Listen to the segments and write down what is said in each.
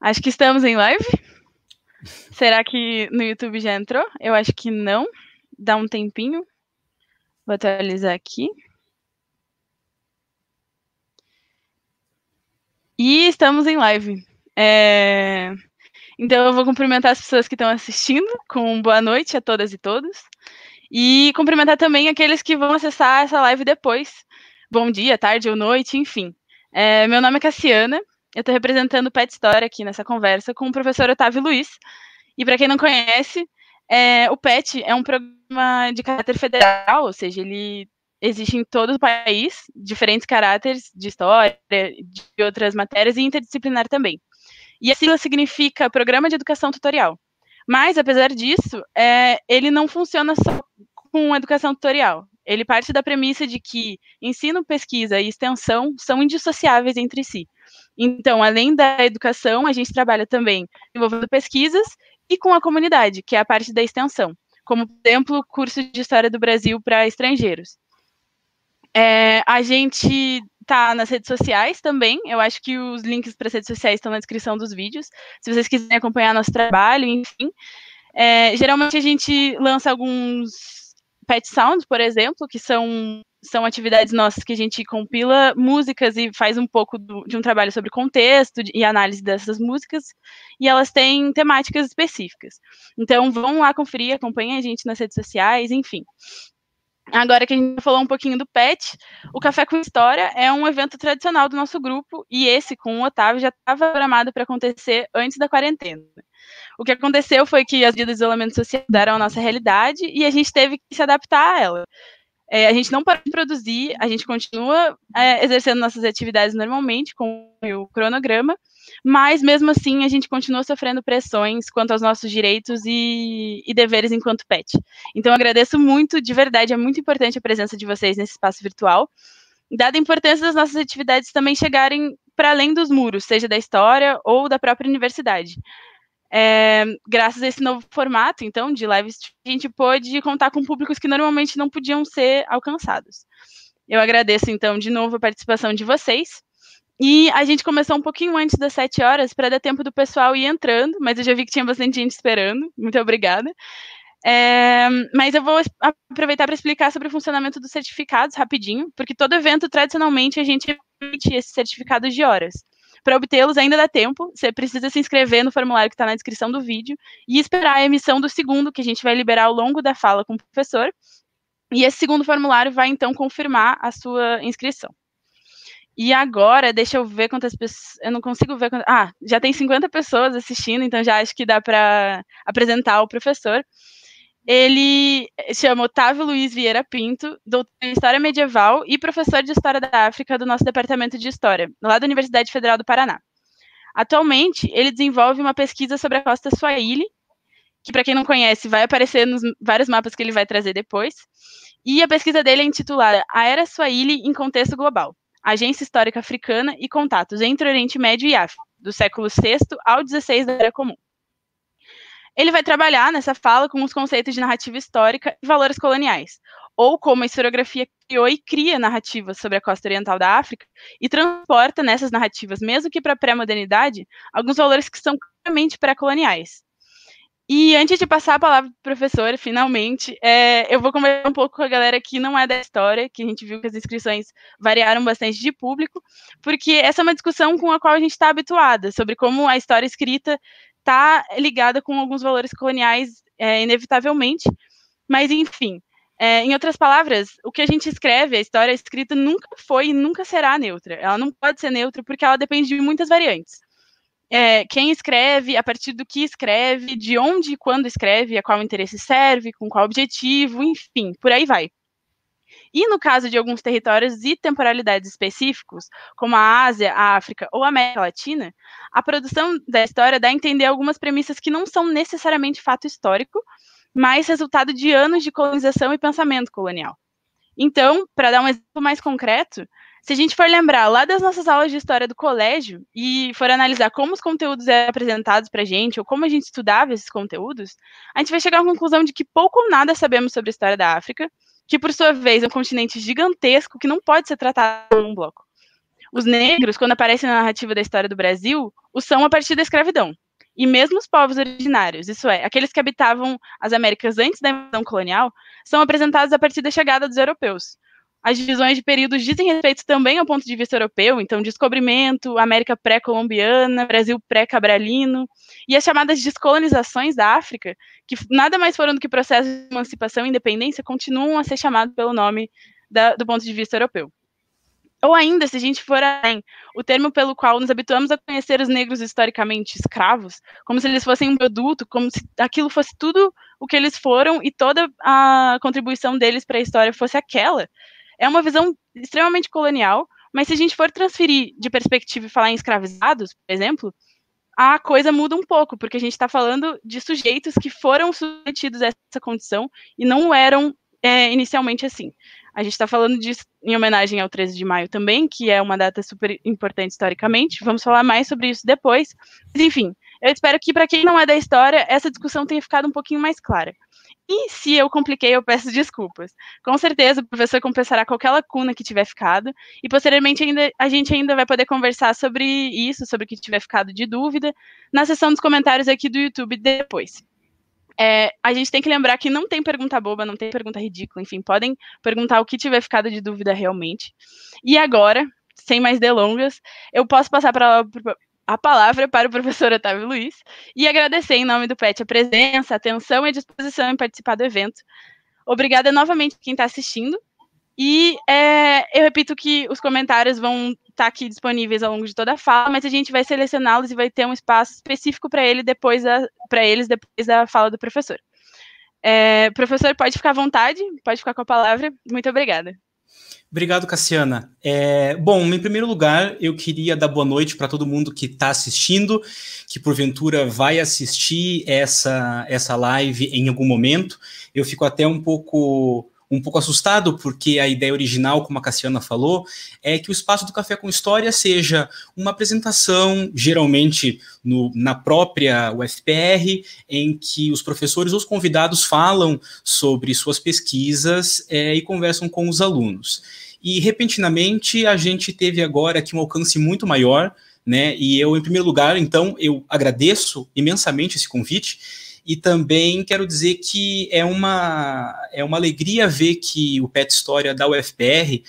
Acho que estamos em live. Será que no YouTube já entrou? Eu acho que não. Dá um tempinho. Vou atualizar aqui. E estamos em live. É... Então eu vou cumprimentar as pessoas que estão assistindo com boa noite a todas e todos. E cumprimentar também aqueles que vão acessar essa live depois. Bom dia, tarde ou noite, enfim. É, meu nome é Cassiana, eu estou representando o Pet Store aqui nessa conversa com o professor Otávio Luiz. E para quem não conhece, é, o PET é um programa de caráter federal, ou seja, ele existe em todo o país, diferentes caráteres de história, de outras matérias e interdisciplinar também. E a sigla significa Programa de Educação Tutorial. Mas, apesar disso, é, ele não funciona só com educação tutorial. Ele parte da premissa de que ensino, pesquisa e extensão são indissociáveis entre si. Então, além da educação, a gente trabalha também envolvendo pesquisas e com a comunidade, que é a parte da extensão, como, por exemplo, curso de História do Brasil para estrangeiros. É, a gente está nas redes sociais também. Eu acho que os links para as redes sociais estão na descrição dos vídeos. Se vocês quiserem acompanhar nosso trabalho, enfim. É, geralmente a gente lança alguns pet sounds, por exemplo, que são são atividades nossas que a gente compila músicas e faz um pouco do, de um trabalho sobre contexto e análise dessas músicas, e elas têm temáticas específicas. Então, vão lá conferir, acompanhem a gente nas redes sociais, enfim. Agora que a gente falou um pouquinho do PET, o Café com História é um evento tradicional do nosso grupo, e esse, com o Otávio, já estava programado para acontecer antes da quarentena. O que aconteceu foi que as medidas de isolamento social mudaram a nossa realidade e a gente teve que se adaptar a ela. É, a gente não para de produzir, a gente continua é, exercendo nossas atividades normalmente, com o cronograma, mas mesmo assim a gente continua sofrendo pressões quanto aos nossos direitos e, e deveres enquanto pet. Então agradeço muito, de verdade, é muito importante a presença de vocês nesse espaço virtual, dada a importância das nossas atividades também chegarem para além dos muros, seja da história ou da própria universidade. É, graças a esse novo formato, então, de live stream, a gente pôde contar com públicos que normalmente não podiam ser alcançados. Eu agradeço, então, de novo a participação de vocês. E a gente começou um pouquinho antes das sete horas para dar tempo do pessoal ir entrando, mas eu já vi que tinha bastante gente esperando. Muito obrigada. É, mas eu vou aproveitar para explicar sobre o funcionamento dos certificados rapidinho, porque todo evento, tradicionalmente, a gente emite esses certificados de horas. Para obtê-los ainda dá tempo, você precisa se inscrever no formulário que está na descrição do vídeo e esperar a emissão do segundo, que a gente vai liberar ao longo da fala com o professor. E esse segundo formulário vai então confirmar a sua inscrição. E agora, deixa eu ver quantas pessoas. Eu não consigo ver. Quantas, ah, já tem 50 pessoas assistindo, então já acho que dá para apresentar o professor. Ele eh, se chama Otávio Luiz Vieira Pinto, doutor em História Medieval e professor de História da África do nosso Departamento de História, lá da Universidade Federal do Paraná. Atualmente, ele desenvolve uma pesquisa sobre a costa Swahili, que para quem não conhece, vai aparecer nos vários mapas que ele vai trazer depois. E a pesquisa dele é intitulada A Era Swahili em Contexto Global: Agência Histórica Africana e Contatos entre Oriente Médio e África, do século VI ao XVI da Era Comum. Ele vai trabalhar nessa fala com os conceitos de narrativa histórica e valores coloniais, ou como a historiografia criou e cria narrativas sobre a costa oriental da África e transporta nessas narrativas, mesmo que para a pré-modernidade, alguns valores que são claramente pré-coloniais. E antes de passar a palavra para o professor, finalmente, é, eu vou conversar um pouco com a galera que não é da história, que a gente viu que as inscrições variaram bastante de público, porque essa é uma discussão com a qual a gente está habituada, sobre como a história escrita está ligada com alguns valores coloniais, é, inevitavelmente. Mas, enfim, é, em outras palavras, o que a gente escreve, a história escrita, nunca foi e nunca será neutra. Ela não pode ser neutra porque ela depende de muitas variantes. É, quem escreve, a partir do que escreve, de onde e quando escreve, a qual interesse serve, com qual objetivo, enfim, por aí vai. E no caso de alguns territórios e temporalidades específicos, como a Ásia, a África ou a América Latina, a produção da história dá a entender algumas premissas que não são necessariamente fato histórico, mas resultado de anos de colonização e pensamento colonial. Então, para dar um exemplo mais concreto, se a gente for lembrar lá das nossas aulas de história do colégio e for analisar como os conteúdos eram apresentados para a gente ou como a gente estudava esses conteúdos, a gente vai chegar à conclusão de que pouco ou nada sabemos sobre a história da África, que por sua vez é um continente gigantesco que não pode ser tratado como um bloco. Os negros, quando aparecem na narrativa da história do Brasil, o são a partir da escravidão. E mesmo os povos originários, isso é, aqueles que habitavam as Américas antes da invasão colonial, são apresentados a partir da chegada dos europeus, as divisões de períodos dizem respeito também ao ponto de vista europeu, então descobrimento, América pré-colombiana, Brasil pré-cabralino, e as chamadas descolonizações da África, que nada mais foram do que processos de emancipação e independência, continuam a ser chamados pelo nome da, do ponto de vista europeu. Ou ainda, se a gente for além, o termo pelo qual nos habituamos a conhecer os negros historicamente escravos, como se eles fossem um produto, como se aquilo fosse tudo o que eles foram e toda a contribuição deles para a história fosse aquela, é uma visão extremamente colonial, mas se a gente for transferir de perspectiva e falar em escravizados, por exemplo, a coisa muda um pouco, porque a gente está falando de sujeitos que foram submetidos a essa condição e não eram é, inicialmente assim. A gente está falando disso em homenagem ao 13 de maio também, que é uma data super importante historicamente. Vamos falar mais sobre isso depois. Mas, enfim, eu espero que, para quem não é da história, essa discussão tenha ficado um pouquinho mais clara. E se eu compliquei, eu peço desculpas. Com certeza, o professor compensará qualquer lacuna que tiver ficado, e posteriormente ainda, a gente ainda vai poder conversar sobre isso, sobre o que tiver ficado de dúvida, na seção dos comentários aqui do YouTube depois. É, a gente tem que lembrar que não tem pergunta boba, não tem pergunta ridícula, enfim, podem perguntar o que tiver ficado de dúvida realmente. E agora, sem mais delongas, eu posso passar para a palavra para o professor Otávio Luiz e agradecer em nome do PET a presença, atenção e disposição em participar do evento. Obrigada novamente quem está assistindo. E é, eu repito que os comentários vão estar tá aqui disponíveis ao longo de toda a fala, mas a gente vai selecioná-los e vai ter um espaço específico para ele depois para eles depois da fala do professor. É, professor, pode ficar à vontade, pode ficar com a palavra. Muito obrigada. Obrigado, Cassiana. É, bom, em primeiro lugar, eu queria dar boa noite para todo mundo que está assistindo, que porventura vai assistir essa, essa live em algum momento. Eu fico até um pouco um pouco assustado, porque a ideia original, como a Cassiana falou, é que o espaço do Café com História seja uma apresentação, geralmente no, na própria UFPR, em que os professores ou os convidados falam sobre suas pesquisas é, e conversam com os alunos. E, repentinamente, a gente teve agora aqui um alcance muito maior, né? E eu, em primeiro lugar, então, eu agradeço imensamente esse convite e também quero dizer que é uma, é uma alegria ver que o Pet História da UFPR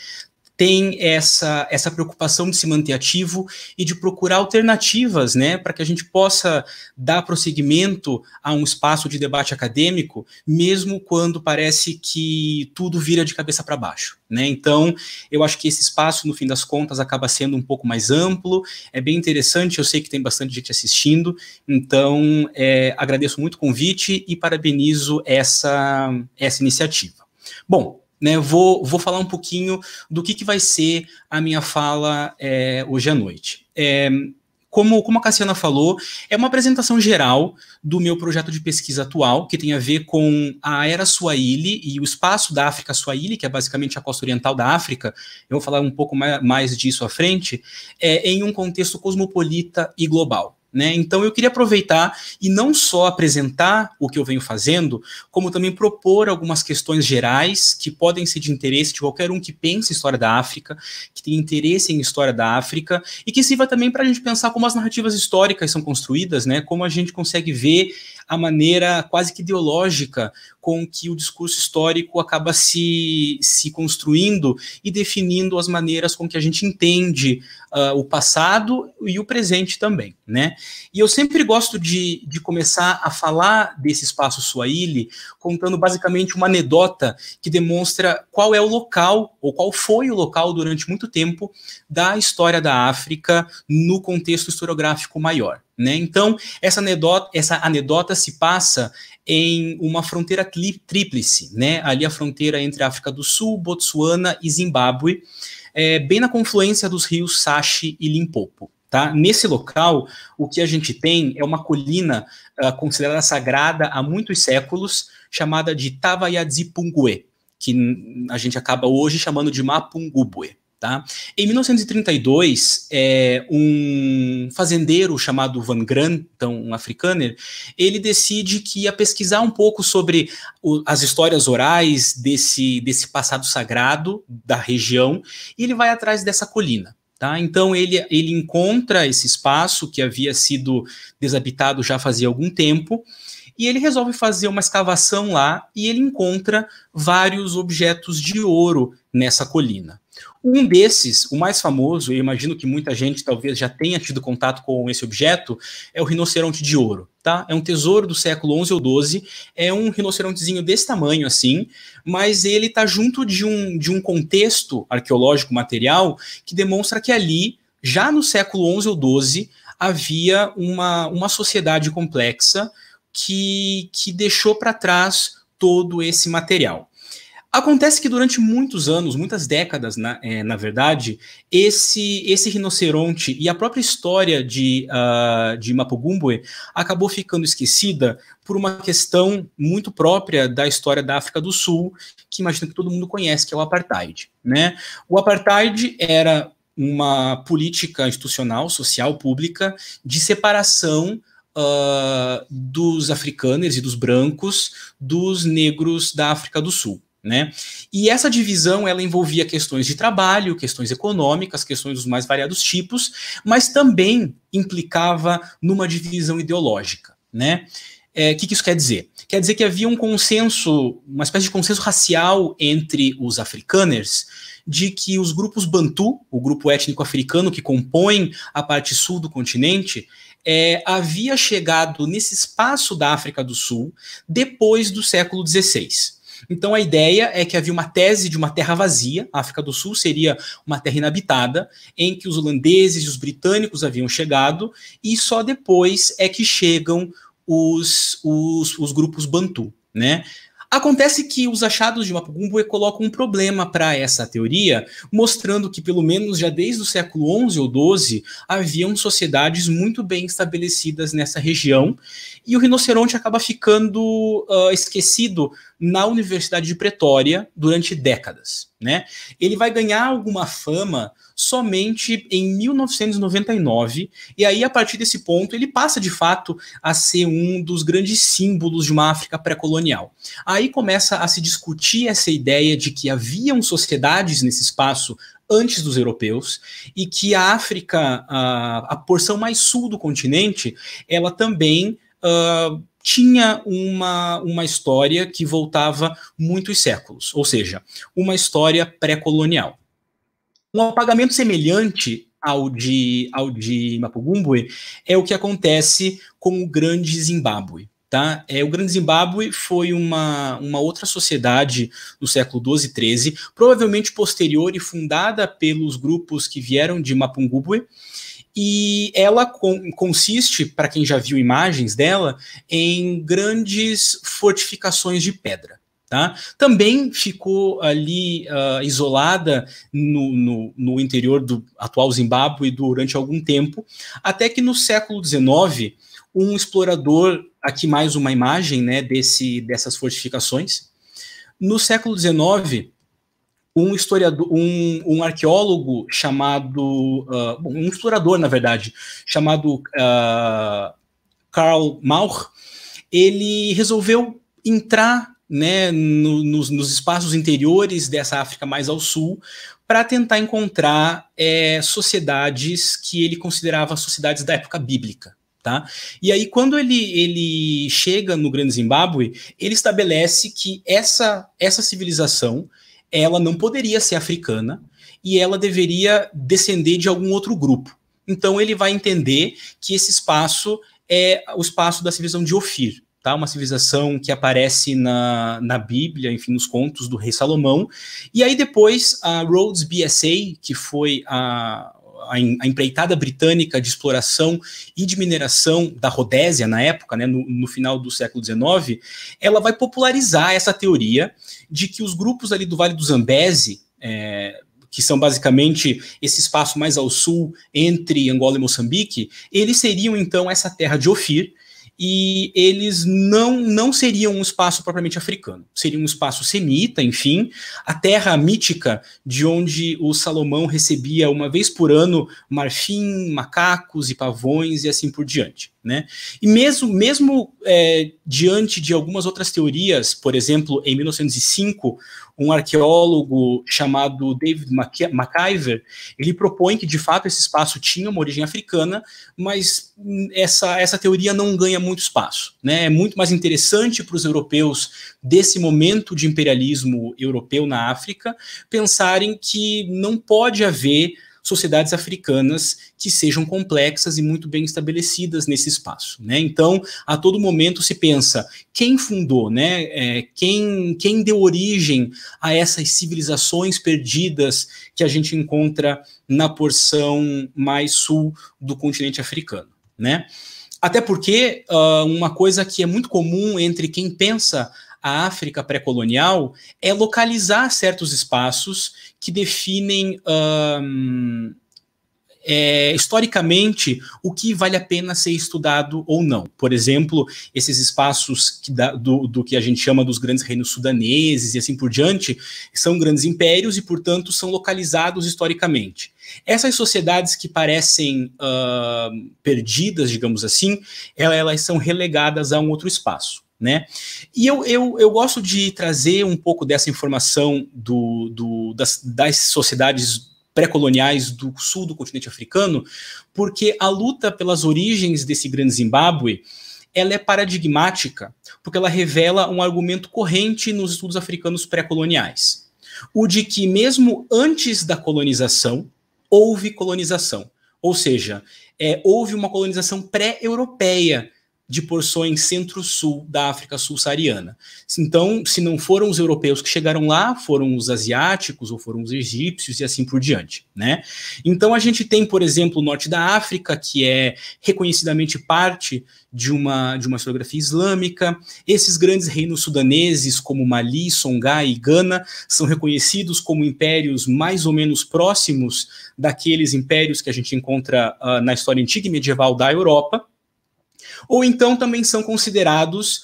tem essa, essa preocupação de se manter ativo e de procurar alternativas, né, para que a gente possa dar prosseguimento a um espaço de debate acadêmico, mesmo quando parece que tudo vira de cabeça para baixo, né? Então, eu acho que esse espaço, no fim das contas, acaba sendo um pouco mais amplo, é bem interessante, eu sei que tem bastante gente assistindo, então é, agradeço muito o convite e parabenizo essa, essa iniciativa. Bom, né, vou, vou falar um pouquinho do que, que vai ser a minha fala é, hoje à noite. É, como, como a Cassiana falou, é uma apresentação geral do meu projeto de pesquisa atual, que tem a ver com a era Swahili e o espaço da África Swahili, que é basicamente a costa oriental da África. Eu vou falar um pouco mais, mais disso à frente, é, em um contexto cosmopolita e global. Né? Então eu queria aproveitar e não só apresentar o que eu venho fazendo, como também propor algumas questões gerais que podem ser de interesse de qualquer um que pensa em história da África, que tem interesse em história da África e que sirva também para a gente pensar como as narrativas históricas são construídas, né? como a gente consegue ver a maneira quase que ideológica com que o discurso histórico acaba se, se construindo e definindo as maneiras com que a gente entende uh, o passado e o presente também, né? E eu sempre gosto de, de começar a falar desse espaço Swahili contando basicamente uma anedota que demonstra qual é o local, ou qual foi o local durante muito tempo da história da África no contexto historiográfico maior. Né? Então, essa anedota, essa anedota se passa em uma fronteira tríplice, né? ali a fronteira entre África do Sul, Botsuana e Zimbábue, é, bem na confluência dos rios Sache e Limpopo. Tá? Nesse local, o que a gente tem é uma colina uh, considerada sagrada há muitos séculos, chamada de Tavayadzipungwe, que a gente acaba hoje chamando de Mapungubwe. Tá? Em 1932, é, um fazendeiro chamado Van Gran, então um africâner, ele decide que ia pesquisar um pouco sobre o, as histórias orais desse, desse passado sagrado da região e ele vai atrás dessa colina. Tá? Então ele, ele encontra esse espaço que havia sido desabitado já fazia algum tempo e ele resolve fazer uma escavação lá e ele encontra vários objetos de ouro nessa colina. Um desses, o mais famoso, eu imagino que muita gente talvez já tenha tido contato com esse objeto, é o rinoceronte de ouro, tá? É um tesouro do século XI ou XII, é um rinocerontezinho desse tamanho assim, mas ele está junto de um, de um contexto arqueológico material que demonstra que ali, já no século XI ou XII, havia uma, uma sociedade complexa que, que deixou para trás todo esse material. Acontece que durante muitos anos, muitas décadas, na, é, na verdade, esse, esse rinoceronte e a própria história de, uh, de acabou ficando esquecida por uma questão muito própria da história da África do Sul, que imagino que todo mundo conhece, que é o apartheid. Né? O apartheid era uma política institucional, social, pública, de separação Uh, dos africanos e dos brancos dos negros da África do Sul. Né? E essa divisão ela envolvia questões de trabalho, questões econômicas, questões dos mais variados tipos, mas também implicava numa divisão ideológica. Né? O é, que, que, isso quer dizer? Quer dizer que havia um consenso, uma espécie de consenso racial entre os africaners, de que os grupos Bantu, o grupo étnico africano que compõe a parte sul do continente, é, havia chegado nesse espaço da África do Sul depois do século XVI. Então a ideia é que havia uma tese de uma terra vazia, a África do Sul seria uma terra inabitada, em que os holandeses e os britânicos haviam chegado, e só depois é que chegam os, os, os grupos Bantu. Né? Acontece que os achados de Mapungubwe colocam um problema para essa teoria, mostrando que pelo menos já desde o século XI ou XII haviam sociedades muito bem estabelecidas nessa região e o rinoceronte acaba ficando uh, esquecido na Universidade de Pretória durante décadas. Né? Ele vai ganhar alguma fama somente em 1999, e aí a partir desse ponto ele passa de fato a ser um dos grandes símbolos de uma África pré-colonial. Aí começa a se discutir essa ideia de que haviam sociedades nesse espaço antes dos europeus e que a África, a, a porção mais sul do continente, ela também Uh, tinha uma, uma história que voltava muitos séculos, ou seja, uma história pré-colonial. Um apagamento semelhante ao de, ao de Mapugumbwe é o que acontece com o Grande Zimbábue. Tá? É, o Grande Zimbábue foi uma, uma outra sociedade do século XII e XIII, provavelmente posterior e fundada pelos grupos que vieram de Mapungubwe, e ela com, consiste, para quem já viu imagens dela, em grandes fortificações de pedra. Tá? Também ficou ali uh, isolada no, no, no, interior do atual Zimbábue durante algum tempo, até que no século XIX, um explorador, aqui mais uma imagem né, desse, dessas fortificações, no século XIX, um historiador, um, um arqueólogo chamado, uh, um explorador, na verdade, chamado uh, Karl Mauch, ele resolveu entrar né, no, nos, nos, espaços interiores dessa África mais ao sul para tentar encontrar é, sociedades que ele considerava sociedades da época bíblica. Tá? E aí, quando ele, ele chega no Grande Zimbábue, ele estabelece que essa, essa civilização ela não poderia ser africana e ela deveria descender de algum outro grupo. Então ele vai entender que esse espaço é o espaço da civilização de Ofir, tá? Uma civilização que aparece na, na Bíblia, enfim, nos contos do rei Salomão. E aí depois a Rhodes BSA, que foi a a, a empreitada britânica de exploração e de mineração da Rodésia na época, né, no, no final do século XIX, ela vai popularizar essa teoria de que os grupos ali do Vale do Zambeze, é, que são basicamente esse espaço mais ao sul entre Angola e Moçambique, eles seriam então essa terra de Ofir, e eles não, não seriam um espaço propriamente africano, seria um espaço semita, enfim, a terra mítica de onde o Salomão recebia uma vez por ano marfim, macacos e pavões e assim por diante. Né? E mesmo, mesmo é, diante de algumas outras teorias, por exemplo, em 1905, um arqueólogo chamado David MacIver, ele propõe que de fato esse espaço tinha uma origem africana, mas essa, essa teoria não ganha muito espaço. Né? É muito mais interessante para os europeus desse momento de imperialismo europeu na África pensarem que não pode haver sociedades africanas que sejam complexas e muito bem estabelecidas nesse espaço. Né? Então, a todo momento se pensa quem fundou, né? É, quem, quem deu origem a essas civilizações perdidas que a gente encontra na porção mais sul do continente africano. Né? Até porque uh, uma coisa que é muito comum entre quem pensa a África pré-colonial é localizar certos espaços que definem é, historicamente o que vale a pena ser estudado ou não. Por exemplo, esses espaços que da, do, do, que a gente chama dos grandes reinos sudaneses e assim por diante, são grandes impérios e, portanto, são localizados historicamente. Essas sociedades que parecem uh, perdidas, digamos assim, elas são relegadas a um outro espaço né? E eu, eu, eu gosto de trazer um pouco dessa informação do, do, das, das sociedades pré-coloniais do sul do continente africano, porque a luta pelas origens desse grande Zimbábue ela é paradigmática, porque ela revela um argumento corrente nos estudos africanos pré-coloniais, o de que mesmo antes da colonização houve colonização, ou seja, é, houve uma colonização pré-europeia de porções centro-sul da África subsaariana. Então, se não foram os europeus que chegaram lá, foram os asiáticos ou foram os egípcios e assim por diante, né? Então a gente tem, por exemplo, o norte da África, que é reconhecidamente parte de uma de uma historiografia islâmica. Esses grandes reinos sudaneses como Mali, Songhai e Gana são reconhecidos como impérios mais ou menos próximos daqueles impérios que a gente encontra uh, na história antiga e medieval da Europa ou então também são considerados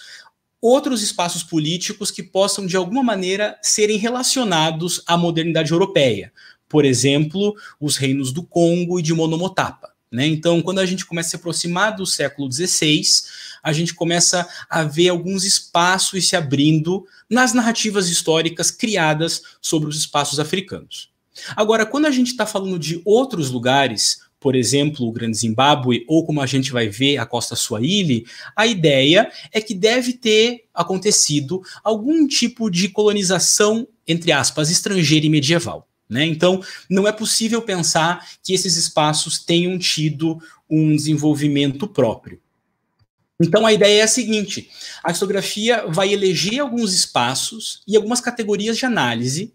outros espaços políticos que possam, de alguma maneira, serem relacionados à modernidade europeia. Por exemplo, os reinos do Congo e de Monomotapa. Né? Então, quando a gente começa a se aproximar do século XVI, a gente começa a ver alguns espaços se abrindo nas narrativas históricas criadas sobre os espaços africanos. Agora, quando a gente está falando de outros lugares, por exemplo, o Grande Zimbábue, ou como a gente vai ver a Costa Swahili, a ideia é que deve ter acontecido algum tipo de colonização, entre aspas, estrangeira e medieval. Né? Então, não é possível pensar que esses espaços tenham tido um desenvolvimento próprio. Então, a ideia é a seguinte: a historiografia vai eleger alguns espaços e algumas categorias de análise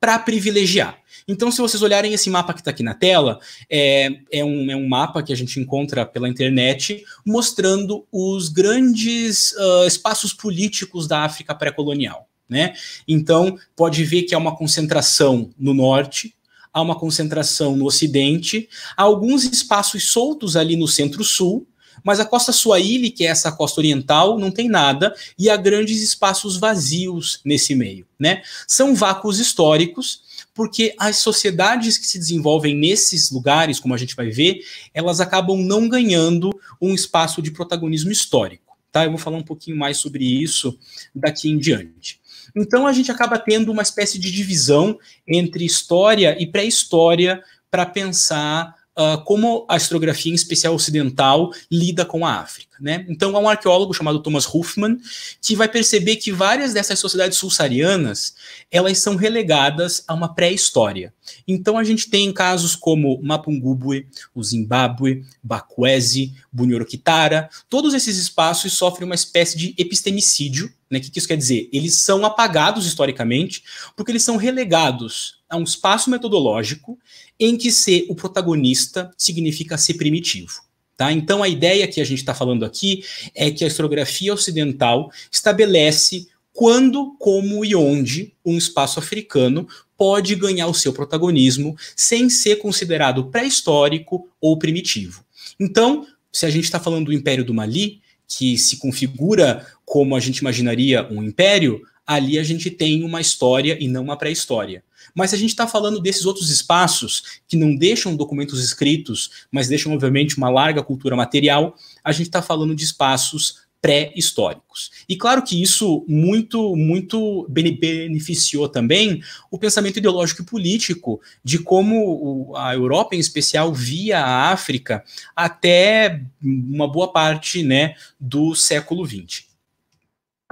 para privilegiar. Então, se vocês olharem esse mapa que está aqui na tela, é, é, um, é um mapa que a gente encontra pela internet mostrando os grandes uh, espaços políticos da África pré-colonial. Né? Então, pode ver que há uma concentração no norte, há uma concentração no ocidente, há alguns espaços soltos ali no centro-sul, mas a costa Swahili, que é essa costa oriental, não tem nada e há grandes espaços vazios nesse meio, né? São vácuos históricos porque as sociedades que se desenvolvem nesses lugares, como a gente vai ver, elas acabam não ganhando um espaço de protagonismo histórico. Tá? Eu vou falar um pouquinho mais sobre isso daqui em diante. Então a gente acaba tendo uma espécie de divisão entre história e pré-história para pensar uh, como a historiografia, em especial ocidental, lida com a África. Né? Então, há um arqueólogo chamado Thomas Huffman que vai perceber que várias dessas sociedades sulsarianas elas são relegadas a uma pré-história. Então, a gente tem casos como Mapungubwe, o Zimbábue, Bakwese, Bunyoro-Kitara, todos esses espaços sofrem uma espécie de epistemicídio né? O que, que isso quer dizer? Eles são apagados historicamente porque eles são relegados a um espaço metodológico em que ser o protagonista significa ser primitivo. Tá? Então, a ideia que a gente está falando aqui é que a historiografia ocidental estabelece quando, como e onde um espaço africano pode ganhar o seu protagonismo sem ser considerado pré-histórico ou primitivo. Então, se a gente está falando do Império do Mali, que se configura como a gente imaginaria um império, ali a gente tem uma história e não uma pré-história. Mas se a gente está falando desses outros espaços que não deixam documentos escritos, mas deixam, obviamente, uma larga cultura material, a gente está falando de espaços pré-históricos. E claro que isso muito, muito beneficiou também o pensamento ideológico e político de como a Europa, em especial, via a África até uma boa parte né, do século XX.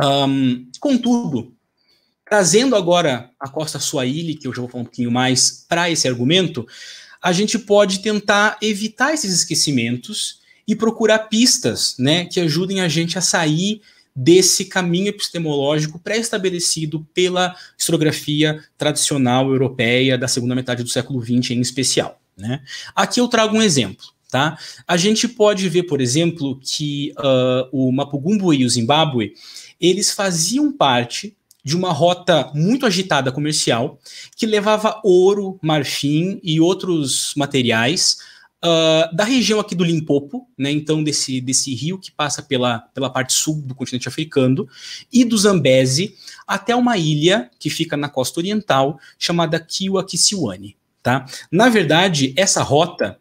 Um, contudo, trazendo agora a Costa Swahili, que eu já vou falar um pouquinho mais, para esse argumento, a gente pode tentar evitar esses esquecimentos e procurar pistas né, que ajudem a gente a sair desse caminho epistemológico pré-estabelecido pela historiografia tradicional europeia da segunda metade do século XX em especial. Né? Aqui eu trago um exemplo. Tá? A gente pode ver, por exemplo, que uh, o Mapugumbu e o Zimbábue eles faziam parte de uma rota muito agitada comercial que levava ouro, marfim e outros materiais Uh, da região aqui do Limpopo, né, então desse, desse rio que passa pela, pela parte sul do continente africano, e do Zambeze até uma ilha que fica na costa oriental, chamada Kisiwani. Tá? Na verdade, essa rota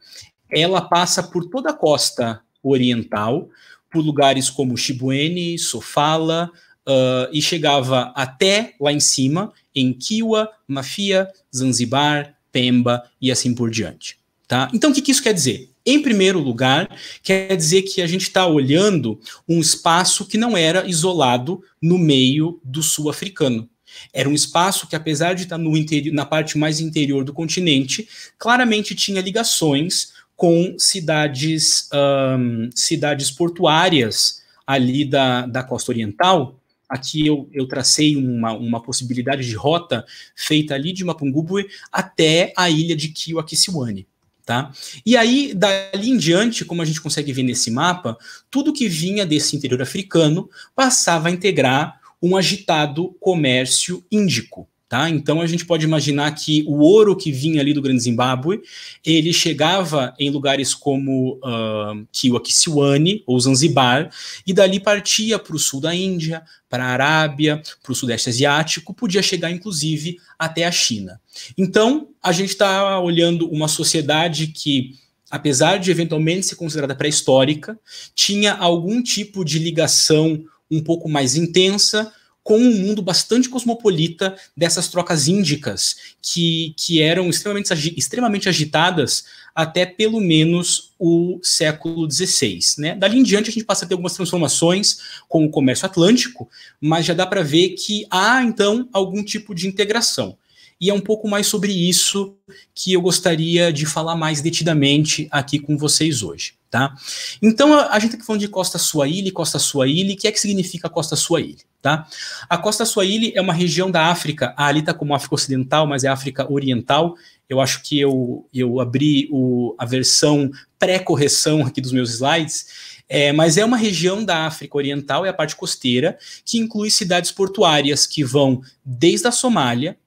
ela passa por toda a costa oriental, por lugares como Chibuene, Sofala, uh, e chegava até lá em cima, em Kiwa, Mafia, Zanzibar, Pemba e assim por diante. Tá? Então, o que, que isso quer dizer? Em primeiro lugar, quer dizer que a gente está olhando um espaço que não era isolado no meio do sul-africano. Era um espaço que, apesar de estar tá no interior, na parte mais interior do continente, claramente tinha ligações com cidades, um, cidades portuárias ali da, da costa oriental. Aqui eu, eu tracei uma, uma possibilidade de rota feita ali de Mapungubwe até a ilha de Kiwakisiwane. Tá? E aí, dali em diante, como a gente consegue ver nesse mapa, tudo que vinha desse interior africano passava a integrar um agitado comércio índico. Tá? Então a gente pode imaginar que o ouro que vinha ali do Grande Zimbábue, ele chegava em lugares como uh, Siwane ou Zanzibar, e dali partia para o sul da Índia, para a Arábia, para o Sudeste Asiático, podia chegar inclusive até a China. Então a gente está olhando uma sociedade que apesar de eventualmente ser considerada pré-histórica, tinha algum tipo de ligação um pouco mais intensa com um mundo bastante cosmopolita dessas trocas índicas, que, que eram extremamente, extremamente agitadas até pelo menos o século XVI. Né? Dali em diante, a gente passa a ter algumas transformações com o comércio atlântico, mas já dá para ver que há, então, algum tipo de integração e é um pouco mais sobre isso que eu gostaria de falar mais detidamente aqui com vocês hoje, tá? Então, a, a gente está falando de Costa Suaíli, Costa Suaíli, o que é que significa Costa Suaíli, tá? A Costa Suaíli é uma região da África, ah, ali está como África Ocidental, mas é África Oriental, eu acho que eu, eu abri o, a versão pré-correção aqui dos meus slides, é, mas é uma região da África Oriental, é a parte costeira, que inclui cidades portuárias que vão desde a Somália,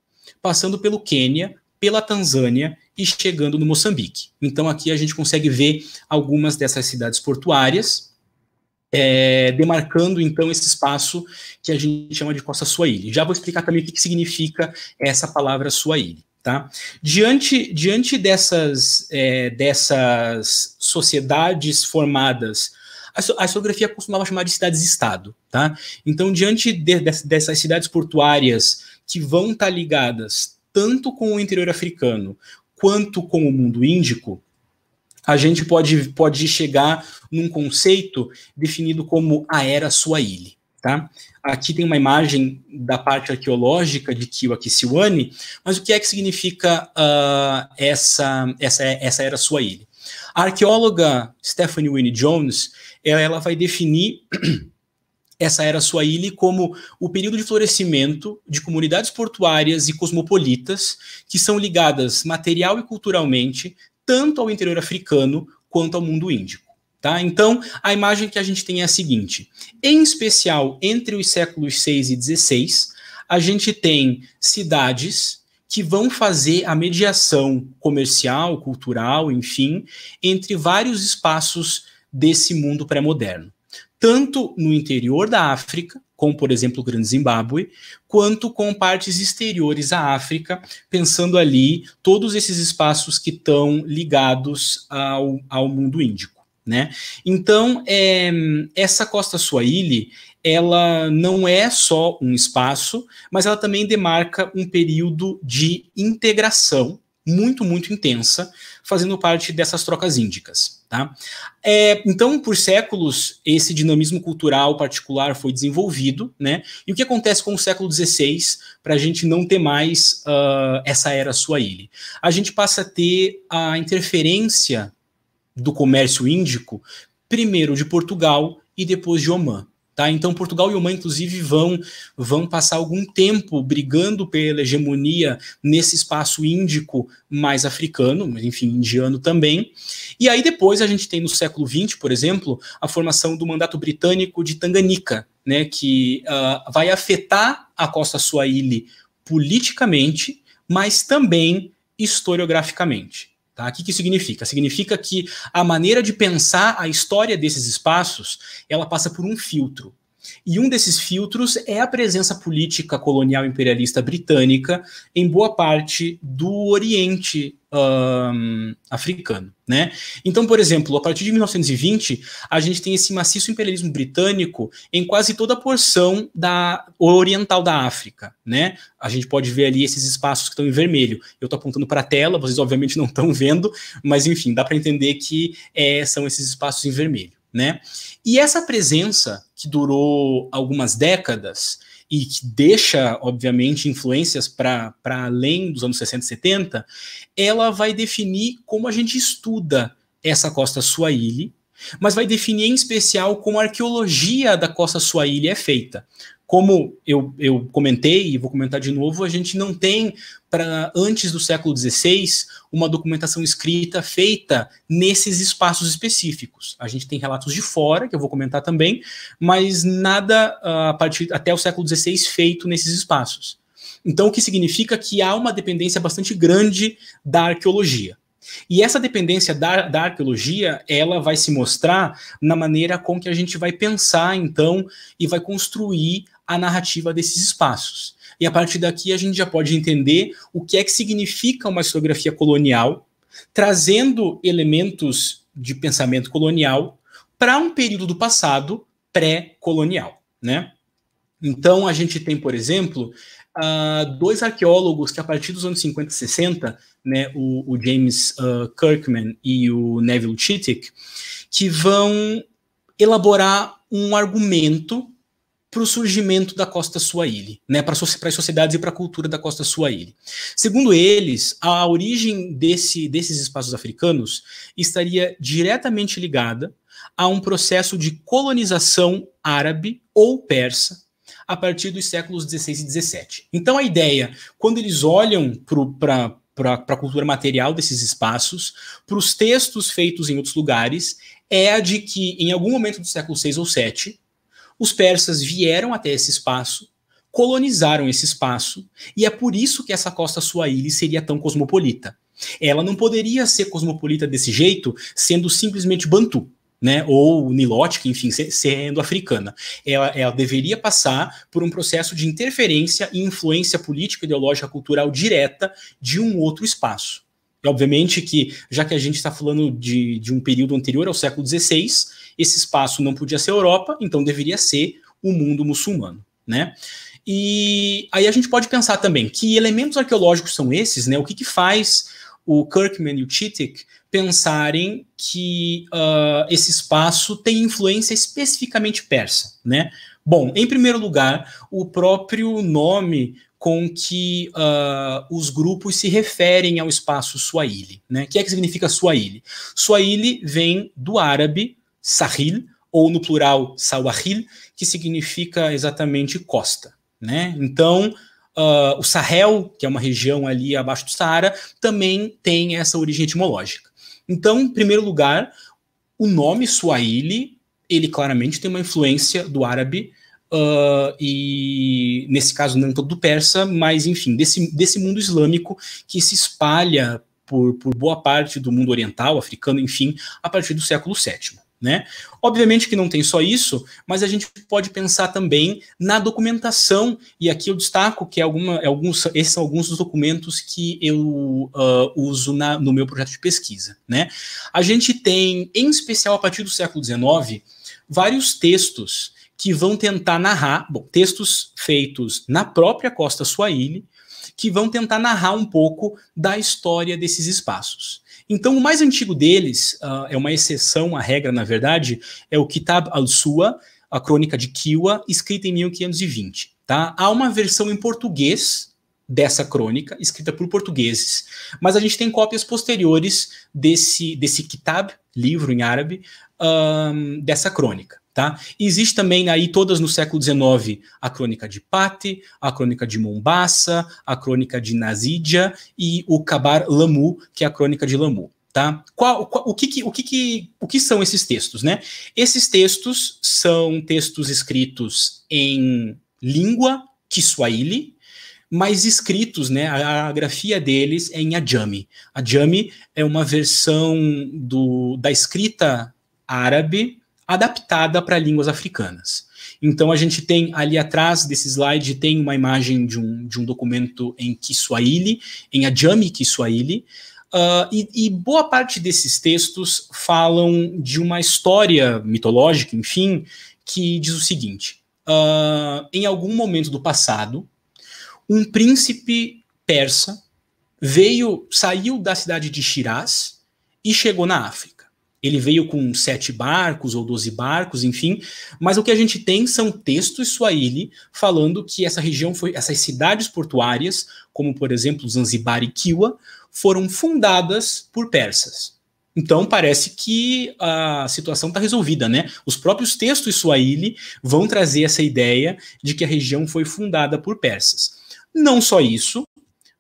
passando pelo Quênia, pela Tanzânia e chegando no Moçambique. Então aqui a gente consegue ver algumas dessas cidades portuárias, é, demarcando então esse espaço que a gente chama de Costa Swahili. Já vou explicar também o que, que significa essa palavra Swahili. Tá? Diante, diante dessas, é, dessas sociedades formadas, a, a geografia costumava chamar de cidades-estado. Tá? Então, diante de, de, dessas cidades portuárias que vão estar ligadas tanto com o interior africano quanto com o mundo índico, a gente pode, pode chegar num conceito definido como a Era Swahili. Tá? Aqui tem uma imagem da parte arqueológica de Kiwa Kisiwani, mas o que é que significa uh, essa, essa, essa Era Swahili? A arqueóloga Stephanie Winnie Jones ela, ela vai definir essa era sua ilha como o período de florescimento de comunidades portuárias e cosmopolitas que são ligadas material e culturalmente tanto ao interior africano quanto ao mundo índico. Tá? Então, a imagem que a gente tem é a seguinte: em especial entre os séculos 6 e 16, a gente tem cidades que vão fazer a mediação comercial, cultural, enfim, entre vários espaços desse mundo pré-moderno tanto no interior da África, como por exemplo o Grande Zimbábue, quanto com partes exteriores à África, pensando ali todos esses espaços que estão ligados ao, ao mundo índico. Né? Então, é, essa Costa Swahili, ela não é só um espaço, mas ela também demarca um período de integração muito, muito intensa, fazendo parte dessas trocas índicas. Tá? É, então, por séculos, esse dinamismo cultural particular foi desenvolvido, né? E o que acontece com o século XVI para a gente não ter mais uh, essa era ilha? A gente passa a ter a interferência do comércio índico, primeiro de Portugal e depois de Oman. Tá? Então, Portugal e Oman, inclusive, vão, vão passar algum tempo brigando pela hegemonia nesse espaço índico mais africano, enfim, indiano também. E aí depois a gente tem no século XX, por exemplo, a formação do mandato britânico de Tanganica, né, que uh, vai afetar a costa Swahili politicamente, mas também historiograficamente. Tá? O que, que significa? Significa que a maneira de pensar a história desses espaços ela passa por um filtro. E um desses filtros é a presença política colonial imperialista britânica em boa parte do Oriente um, africano. Né? Então, por exemplo, a partir de 1920, a gente tem esse maciço imperialismo britânico em quase toda a porção da oriental da África. Né? A gente pode ver ali esses espaços que estão em vermelho. Eu estou apontando para a tela, vocês obviamente não estão vendo, mas enfim, dá para entender que é, são esses espaços em vermelho. Né? E essa presença que durou algumas décadas e que deixa, obviamente, influências para além dos anos 60 e 70, ela vai definir como a gente estuda essa costa Swahili, mas vai definir em especial como a arqueologia da costa Swahili é feita como eu, eu comentei e vou comentar de novo, a gente não tem para antes do século XVI uma documentação escrita feita nesses espaços específicos. A gente tem relatos de fora que eu vou comentar também, mas nada ah, a partir até o século XVI feito nesses espaços. Então, o que significa que há uma dependência bastante grande da arqueologia. E essa dependência da, da, arqueologia, ela vai se mostrar na maneira com que a gente vai pensar, então, e vai construir a narrativa desses espaços. E a partir daqui a gente já pode entender o que é que significa uma historiografia colonial, trazendo elementos de pensamento colonial para um período do passado pré-colonial, né? Então a gente tem, por exemplo, uh, dois arqueólogos que a partir dos anos 50 e 60, né, o, o James uh, Kirkman e o Neville Chittick, que vão elaborar um argumento para o surgimento da Costa Swahili, né, para as sociedades e para a cultura da Costa Swahili. Segundo eles, a origem desse, desses espaços africanos estaria diretamente ligada a um processo de colonização árabe ou persa a partir dos séculos 16 e 17. Então a ideia, quando eles olham para para a cultura material desses espaços, para os textos feitos em outros lugares, é a de que em algum momento do século 6 VI ou 7, os persas vieram até esse espaço, colonizaram esse espaço, e é por isso que essa costa suaíli seria tão cosmopolita. Ela não poderia ser cosmopolita desse jeito, sendo simplesmente bantu, né? Ou nilótica, enfim, sendo africana. Ela, ela deveria passar por um processo de interferência e influência política, ideológica, cultural direta de um outro espaço. E obviamente que, já que a gente está falando de, de um período anterior ao século XVI, esse espaço não podia ser Europa, então deveria ser o mundo muçulmano, né? E aí a gente pode pensar também que elementos arqueológicos são esses, né? O que, que faz o Kirkman e o Chittick pensarem que uh, esse espaço tem influência especificamente persa, né? Bom, em primeiro lugar, o próprio nome com que uh, os grupos se referem ao espaço Swahili, né? O que é que significa Swahili? Swahili vem do árabe Sahil, ou no plural Sawahil, que significa exatamente costa. Né? Então, uh, o Sahel, que é uma região ali abaixo do Saara, também tem essa origem etimológica. Então, em primeiro lugar, o nome Swahili, ele claramente tem uma influência do árabe, uh, e nesse caso não todo do persa, mas enfim, desse, desse mundo islâmico que se espalha por, por boa parte do mundo oriental, africano, enfim, a partir do século VII. Né? Obviamente que não tem só isso, mas a gente pode pensar também na documentação, e aqui eu destaco que é alguma, é alguns, esses são alguns dos documentos que eu uh, uso na, no meu projeto de pesquisa. Né? A gente tem, em especial a partir do século XIX, vários textos que vão tentar narrar, bom, textos feitos na própria costa Swahili, que vão tentar narrar um pouco da história desses espaços. Então, o mais antigo deles, uh, é uma exceção à regra, na verdade, é o Kitab al sua a crônica de Kiwa, escrita em 1520. Tá? Há uma versão em português dessa crônica, escrita por portugueses, mas a gente tem cópias posteriores desse, desse Kitab, livro em árabe, um, ah, dessa crônica. Tá? Existe também aí, todas no século XIX, a crônica de Pate, a crônica de Mombasa, a crônica de Nazídia e o Kabar Lamu, que é a crônica de Lamu. Tá? Qual, qual, o, que, o, que, o que são esses textos? Né? Esses textos são textos escritos em língua Kiswahili, mas escritos, né? A, a, grafia deles é em Ajami. Ajami é uma versão do, da escrita árabe adaptada para línguas africanas. Então a gente tem ali atrás desse slide tem uma imagem de um, de um documento em Kiswahili, em Ajami Kiswahili, uh, e, e, boa parte desses textos falam de uma história mitológica, enfim, que diz o seguinte: uh, em algum momento do passado, um príncipe persa veio, saiu da cidade de Shiraz e chegou na África. Ele veio com sete barcos ou doze barcos, enfim. Mas o que a gente tem são textos Swahili falando que essa região foi, essas cidades portuárias, como por exemplo Zanzibar e Kiwa, foram fundadas por persas. Então parece que a situação está resolvida, né? Os próprios textos Swahili vão trazer essa ideia de que a região foi fundada por persas. Não só isso,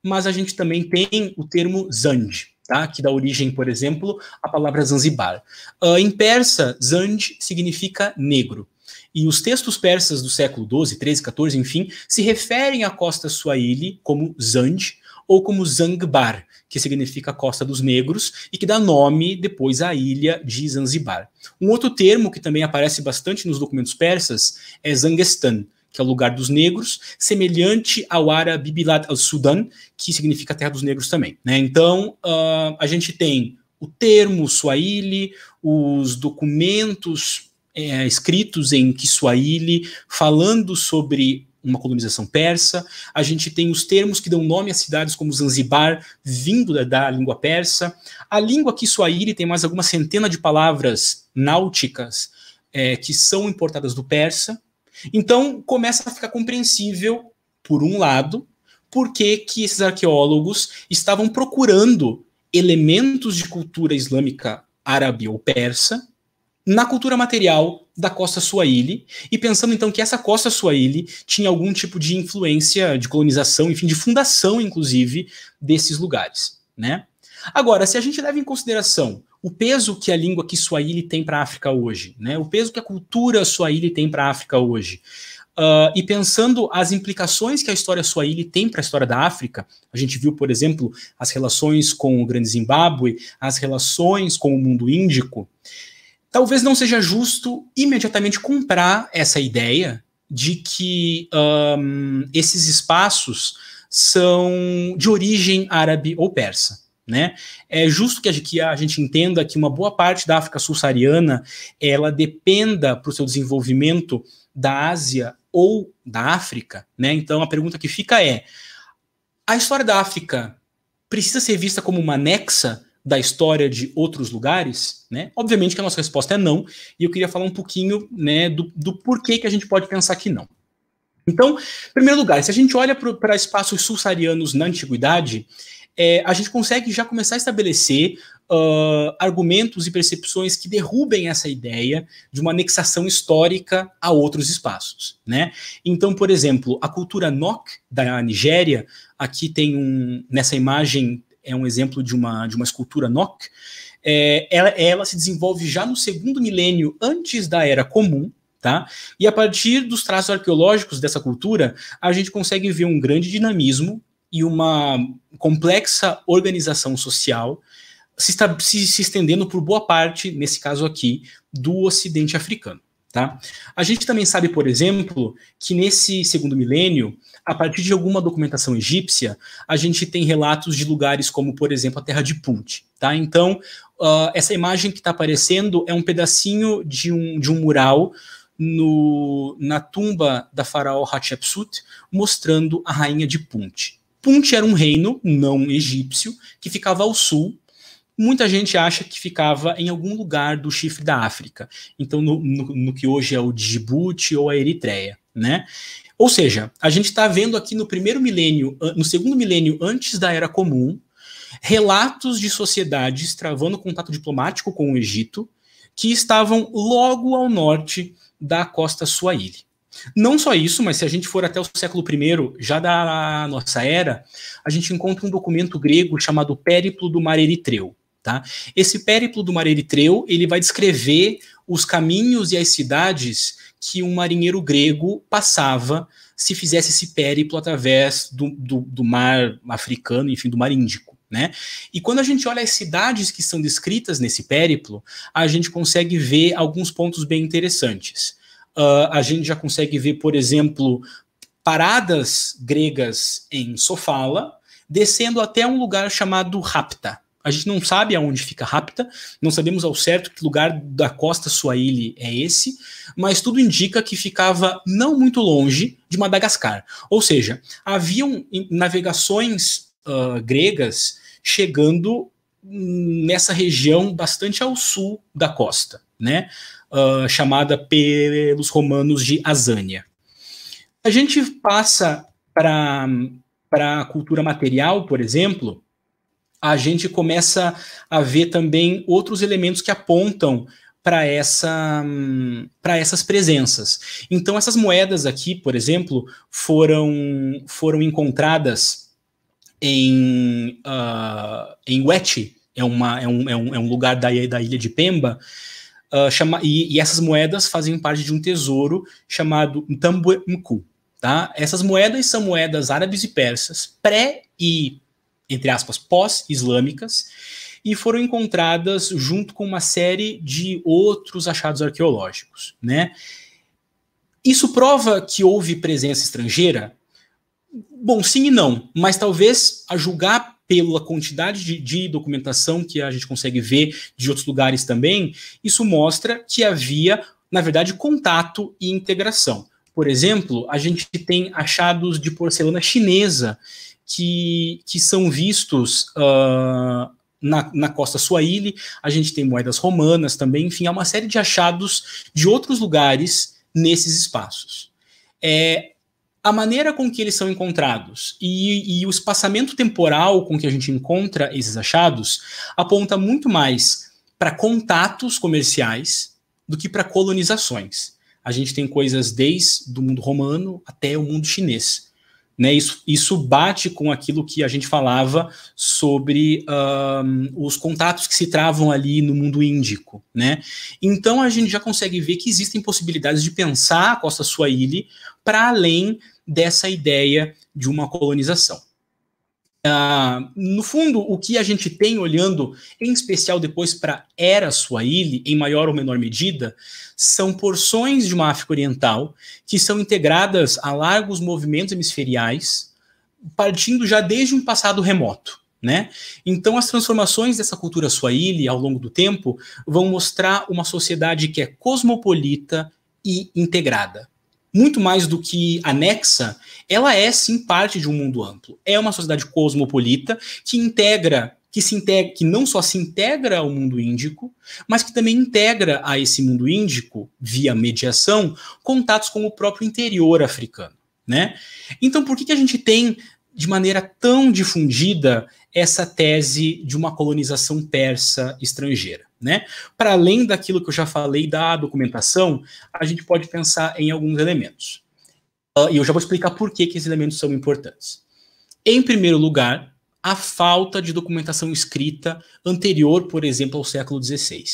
mas a gente também tem o termo Zand, tá? que dá origem, por exemplo, à palavra Zanzibar. Uh, em persa, Zanj significa negro. E os textos persas do século XII, XIII, XIV, enfim, se referem à costa Swahili como Zanj ou como Zangbar, que significa Costa dos Negros e que dá nome depois à ilha de Zanzibar. Um outro termo que também aparece bastante nos documentos persas é Zangestan, que é o lugar dos negros, semelhante ao árabe Bilad al-Sudan, que significa terra dos negros também. Né? Então, uh, a gente tem o termo Swahili, os documentos é, escritos em Kiswahili falando sobre uma colonização persa. A gente tem os termos que dão nome a cidades como Zanzibar, vindo da, da língua persa. A língua Kiswahili tem mais alguma centena de palavras náuticas é, que são importadas do persa. Então começa a ficar compreensível, por um lado, por que, que esses arqueólogos estavam procurando elementos de cultura islâmica árabe ou persa na cultura material da Costa Suaíli, e pensando então que essa Costa Suaíli tinha algum tipo de influência de colonização, enfim, de fundação, inclusive, desses lugares, né? Agora, se a gente leva em consideração o peso que a língua que Swahili tem para a África hoje, né? o peso que a cultura Swahili tem para a África hoje. Uh, e pensando as implicações que a história Swahili tem para a história da África, a gente viu, por exemplo, as relações com o Grande Zimbábue, as relações com o mundo índico, talvez não seja justo imediatamente comprar essa ideia de que um, esses espaços são de origem árabe ou persa né? É justo que a, que a gente entenda que uma boa parte da África subsaariana ela dependa para o seu desenvolvimento da Ásia ou da África, né? Então a pergunta que fica é: a história da África precisa ser vista como uma anexa da história de outros lugares, né? Obviamente que a nossa resposta é não, e eu queria falar um pouquinho, né, do, do porquê que a gente pode pensar que não. Então, em primeiro lugar, se a gente olha para espaços sul-sarianos na antiguidade, é, a gente consegue já começar a estabelecer uh, argumentos e percepções que derrubem essa ideia de uma anexação histórica a outros espaços. Né? Então, por exemplo, a cultura Nok da Nigéria, aqui tem um. nessa imagem é um exemplo de uma, de uma escultura Nok. É, ela, ela se desenvolve já no segundo milênio antes da Era Comum, Tá? E a partir dos traços arqueológicos dessa cultura, a gente consegue ver um grande dinamismo e uma complexa organização social se, está, se, se estendendo por boa parte, nesse caso aqui, do Ocidente africano. Tá? A gente também sabe, por exemplo, que nesse segundo milênio, a partir de alguma documentação egípcia, a gente tem relatos de lugares como, por exemplo, a Terra de Punt. Tá? Então, uh, essa imagem que está aparecendo é um pedacinho de um, de um mural no, na tumba da faraó Hatshepsut, mostrando a rainha de Punt. Punt era um reino não egípcio que ficava ao sul. Muita gente acha que ficava em algum lugar do chifre da África, então no, no, no que hoje é o Djibouti ou a Eritreia, né? Ou seja, a gente está vendo aqui no primeiro milênio, no segundo milênio antes da Era Comum, relatos de sociedades travando contato diplomático com o Egito, que estavam logo ao norte da costa suaíli. Não só isso, mas se a gente for até o século I, já da nossa era, a gente encontra um documento grego chamado Périplo do Mar Eritreu. Tá? Esse Périplo do Mar Eritreu ele vai descrever os caminhos e as cidades que um marinheiro grego passava se fizesse esse périplo através do, do, do mar africano, enfim, do mar Índico. Né? E quando a gente olha as cidades que são descritas nesse périplo, a gente consegue ver alguns pontos bem interessantes. Uh, a gente já consegue ver, por exemplo, paradas gregas em Sofala, descendo até um lugar chamado Rapta. A gente não sabe aonde fica Rapta, não sabemos ao certo que lugar da costa Swahili é esse, mas tudo indica que ficava não muito longe de Madagascar. Ou seja, haviam navegações uh, gregas chegando hum, nessa região bastante ao sul da costa, né? uh, chamada pelos romanos de Asânia. A gente passa para a cultura material, por exemplo, a gente começa a ver também outros elementos que apontam para essa, para essas presenças. Então, essas moedas aqui, por exemplo, foram, foram encontradas em, uh, em Weti, é, uma, é, um, é, um, é um lugar da, da ilha de Pemba, ah, chama, e, e, essas moedas faziam parte de um tesouro chamado Mtambuemku. Tá? Essas moedas são moedas árabes e persas, pré e, entre aspas, pós-islâmicas, e foram encontradas junto com uma série de outros achados arqueológicos. Né? Isso prova que houve presença estrangeira? Bom, sim e não, mas talvez a julgar pela quantidade de, de, documentação que a gente consegue ver de outros lugares também, isso mostra que havia, na verdade, contato e integração. Por exemplo, a gente tem achados de porcelana chinesa que, que são vistos uh, na, na costa Swahili, a gente tem moedas romanas também, enfim, há uma série de achados de outros lugares nesses espaços. É, a maneira com que eles são encontrados e, e, o espaçamento temporal com que a gente encontra esses achados aponta muito mais para contatos comerciais do que para colonizações. A gente tem coisas desde o mundo romano até o mundo chinês. Né? Isso, isso bate com aquilo que a gente falava sobre um, os contatos que se travam ali no mundo índico. Né? Então a gente já consegue ver que existem possibilidades de pensar a Costa Swahili para além dessa ideia de uma colonização. Uh, no fundo, o que a gente tem olhando, em especial depois para Era Swahili, em maior ou menor medida, são porções de uma África Oriental que são integradas a largos movimentos hemisferiais, partindo já desde um passado remoto. Né? Então, as transformações dessa cultura Swahili ao longo do tempo vão mostrar uma sociedade que é cosmopolita e integrada muito mais do que anexa, ela é sim parte de um mundo amplo. É uma sociedade cosmopolita que integra, que se integra, que não só se integra ao mundo índico, mas que também integra a esse mundo índico via mediação contatos com o próprio interior africano, né? Então, por que, que a gente tem de maneira tão difundida essa tese de uma colonização persa estrangeira? Né? Para além daquilo que eu já falei da documentação, a gente pode pensar em alguns elementos. Uh, e eu já vou explicar por que, que esses elementos são importantes. Em primeiro lugar, a falta de documentação escrita anterior, por exemplo, ao século XVI.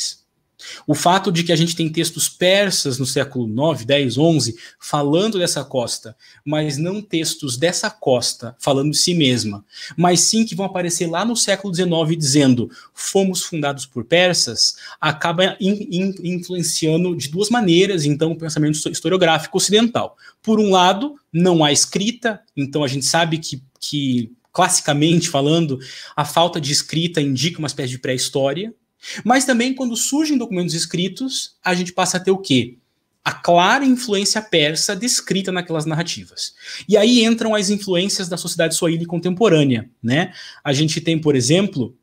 O fato de que a gente tem textos persas no século 9, 10, 11 falando dessa costa, mas não textos dessa costa falando de si mesma, mas sim que vão aparecer lá no século 19 dizendo fomos fundados por persas, acaba in, in, influenciando de duas maneiras então o pensamento historiográfico ocidental. Por um lado, não há escrita, então a gente sabe que, que classicamente falando, a falta de escrita indica uma espécie de pré-história, mas também, quando surgem documentos escritos, a gente passa a ter o quê? A clara influência persa descrita naquelas narrativas. E aí entram as influências da sociedade swahili contemporânea. Né? A gente tem, por exemplo,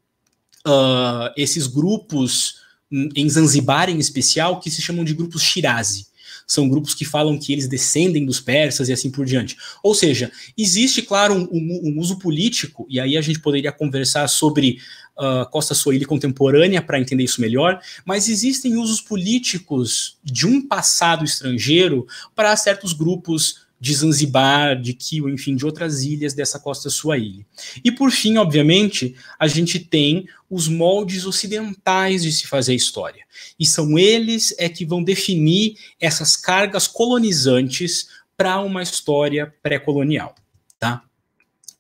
uh, esses grupos hum, em Zanzibar, em especial, que se chamam de grupos Shirazi são grupos que falam que eles descendem dos persas e assim por diante. Ou seja, existe, claro, um, um, um uso político, e aí a gente poderia conversar sobre uh, Costa Suaíli contemporânea para entender isso melhor, mas existem usos políticos de um passado estrangeiro para certos grupos de Zanzibar, de Kiel, enfim, de outras ilhas dessa costa suaíli. E por fim, obviamente, a gente tem os moldes ocidentais de se fazer história. E são eles é que vão definir essas cargas colonizantes para uma história pré-colonial, tá?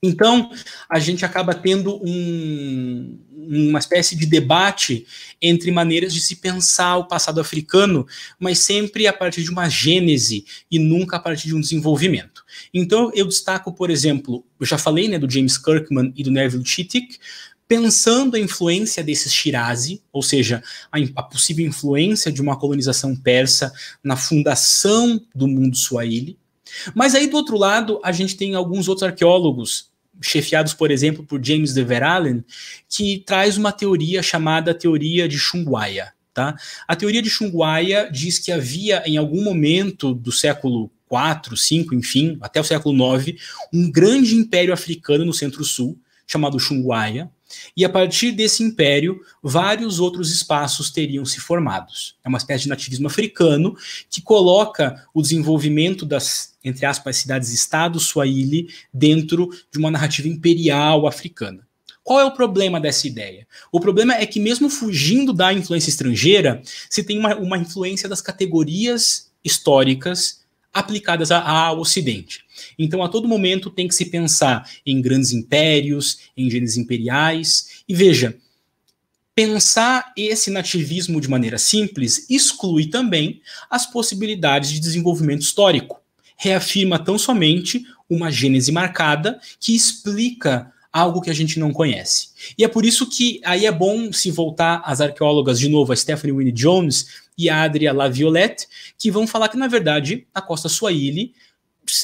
Então, a gente acaba tendo um, uma espécie de debate entre maneiras de se pensar o passado africano, mas sempre a partir de uma gênese e nunca a partir de um desenvolvimento. Então eu destaco, por exemplo, eu já falei né, do James Kirkman e do Neville Chittick, pensando a influência desses Shirazi, ou seja, a, a, possível influência de uma colonização persa na fundação do mundo swahili. Mas aí do outro lado, a gente tem alguns outros arqueólogos chefiados, por exemplo, por James Verallen, que traz uma teoria chamada teoria de Xunguaia. Tá? A teoria de Xunguaia diz que havia, em algum momento do século IV, V, enfim, até o século IX, um grande império africano no centro-sul, chamado Xunguaia, e a partir desse império, vários outros espaços teriam se formados. É uma espécie de nativismo africano que coloca o desenvolvimento das, entre aspas, cidades-estado Swahili dentro de uma narrativa imperial africana. Qual é o problema dessa ideia? O problema é que, mesmo fugindo da influência estrangeira, se tem uma, uma influência das categorias históricas aplicadas ao Ocidente. Então, a todo momento tem que se pensar em grandes impérios, em genes imperiais. E veja, pensar esse nativismo de maneira simples exclui também as possibilidades de desenvolvimento histórico. Reafirma tão somente uma gênese marcada que explica algo que a gente não conhece. E é por isso que aí é bom se voltar às arqueólogas de novo, a Stephanie Winnie Jones e a Adria Laviolette, que vão falar que, na verdade, a costa Swahili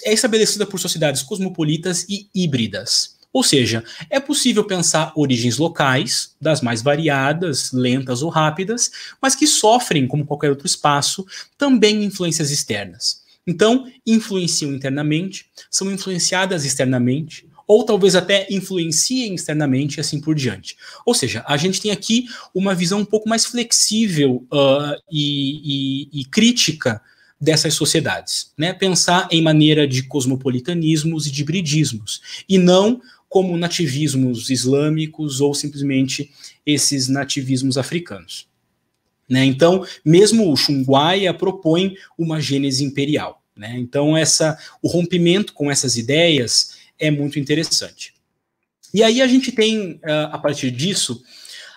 é estabelecida por sociedades cosmopolitas e híbridas. Ou seja, é possível pensar origens locais, das mais variadas, lentas ou rápidas, mas que sofrem, como qualquer outro espaço, também influências externas. Então, influenciam internamente, são influenciadas externamente, ou talvez até influenciem externamente e assim por diante. Ou seja, a gente tem aqui uma visão um pouco mais flexível uh, e, e, e crítica dessas sociedades, né? Pensar em maneira de cosmopolitanismos e de hibridismos, e não como nativismos islâmicos ou simplesmente esses nativismos africanos. Né? Então, mesmo o Xunguaia propõe uma gênese imperial. Né? Então, essa, o rompimento com essas ideias é muito interessante. E aí a gente tem, ah, a partir disso,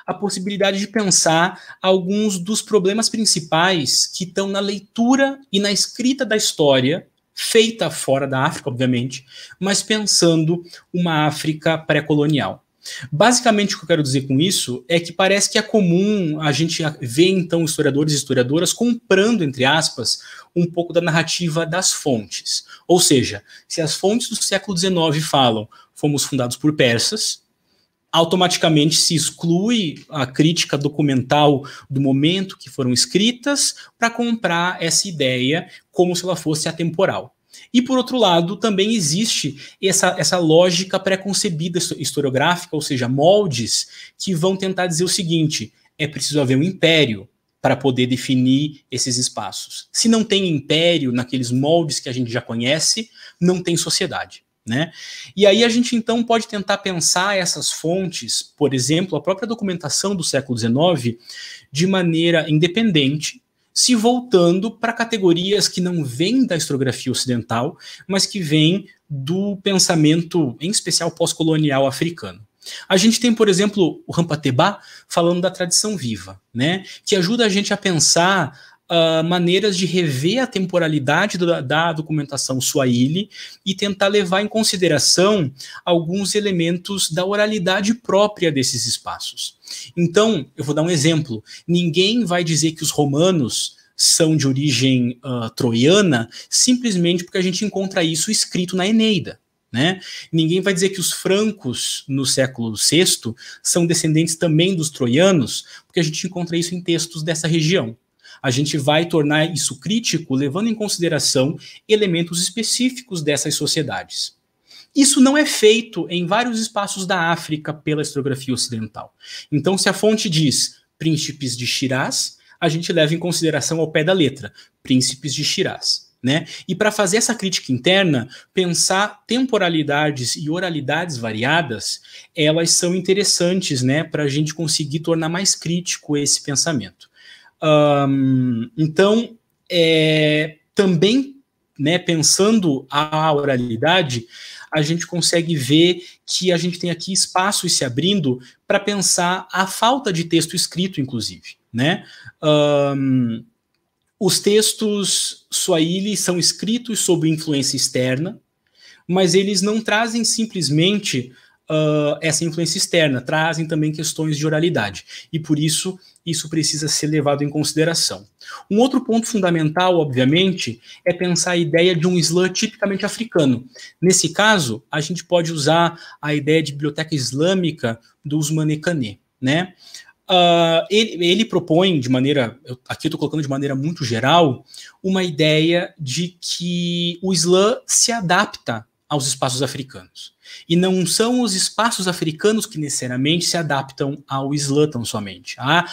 a possibilidade de pensar alguns dos problemas principais que estão na leitura e na escrita da história, feita fora da África, obviamente, mas pensando uma África pré-colonial. Basicamente, o que eu quero dizer com isso é que parece que é comum a gente ver, então, historiadores e historiadoras comprando, entre aspas, um pouco da narrativa das fontes. Ou seja, se as fontes do século XIX falam fomos fundados por persas, automaticamente se exclui a crítica documental do momento que foram escritas para comprar essa ideia como se ela fosse atemporal. E, por outro lado, também existe essa, essa lógica pré-concebida historiográfica, ou seja, moldes que vão tentar dizer o seguinte: é preciso haver um império para poder definir esses espaços. Se não tem império naqueles moldes que a gente já conhece, não tem sociedade. Né? E aí a gente então pode tentar pensar essas fontes, por exemplo, a própria documentação do século XIX, de maneira independente, se voltando para categorias que não vêm da historiografia ocidental, mas que vêm do pensamento, em especial pós-colonial africano. A gente tem, por exemplo, o Rampateba falando da tradição viva, né, que ajuda a gente a pensar uh, maneiras de rever a temporalidade da, da documentação Swahili e tentar levar em consideração alguns elementos da oralidade própria desses espaços. Então, eu vou dar um exemplo. Ninguém vai dizer que os romanos são de origem uh, troiana simplesmente porque a gente encontra isso escrito na Eneida. Né? Ninguém vai dizer que os francos no século VI são descendentes também dos troianos, porque a gente encontra isso em textos dessa região a gente vai tornar isso crítico levando em consideração elementos específicos dessas sociedades. Isso não é feito em vários espaços da África pela historiografia ocidental. Então, se a fonte diz príncipes de Shiraz, a gente leva em consideração ao pé da letra príncipes de Shiraz. Né? E para fazer essa crítica interna, pensar temporalidades e oralidades variadas, elas são interessantes né, para a gente conseguir tornar mais crítico esse pensamento. Um, então, é, também né, pensando a oralidade, a gente consegue ver que a gente tem aqui espaços se abrindo para pensar a falta de texto escrito, inclusive. Né? Um, os textos Swahili são escritos sob influência externa, mas eles não trazem simplesmente uh, essa influência externa, trazem também questões de oralidade. E por isso isso precisa ser levado em consideração. Um outro ponto fundamental, obviamente, é pensar a ideia de um slam tipicamente africano. Nesse caso, a gente pode usar a ideia de biblioteca islâmica dos Manekane, né? Uh, ele, ele, propõe de maneira, eu, aqui eu estou colocando de maneira muito geral, uma ideia de que o Islã se adapta aos espaços africanos. E não são os espaços africanos que necessariamente se adaptam ao Islã tão somente. Há,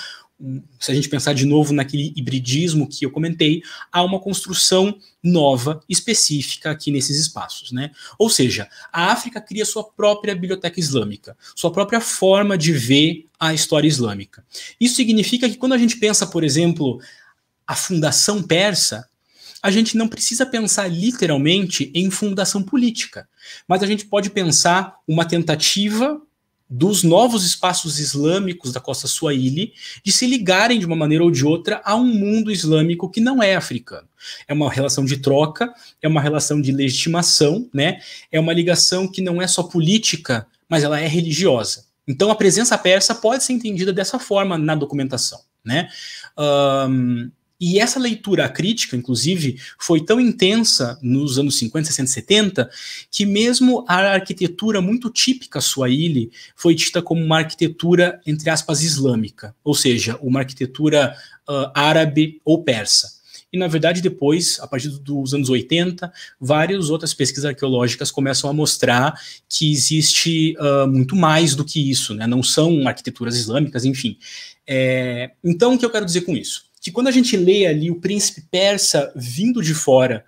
se a gente pensar de novo naquele hibridismo que eu comentei, há uma construção nova, específica aqui nesses espaços. Né? Ou seja, a África cria sua própria biblioteca islâmica, sua própria forma de ver a história islâmica. Isso significa que quando a gente pensa, por exemplo, a fundação persa, a gente não precisa pensar literalmente em fundação política, mas a gente pode pensar uma tentativa dos novos espaços islâmicos da costa Swahili de se ligarem de uma maneira ou de outra a um mundo islâmico que não é africano. É uma relação de troca, é uma relação de legitimação, né? É uma ligação que não é só política, mas ela é religiosa. Então a presença persa pode ser entendida dessa forma na documentação, né? Um, e essa leitura crítica, inclusive, foi tão intensa nos anos 50, 60, 70, que mesmo a arquitetura muito típica ilha foi dita como uma arquitetura, entre aspas, islâmica, ou seja, uma arquitetura uh, árabe ou persa. E, na verdade, depois, a partir dos anos 80, várias outras pesquisas arqueológicas começam a mostrar que existe uh, muito mais do que isso, né? não são arquiteturas islâmicas, enfim. É... Então, o que eu quero dizer com isso? que quando a gente lê ali o príncipe persa vindo de fora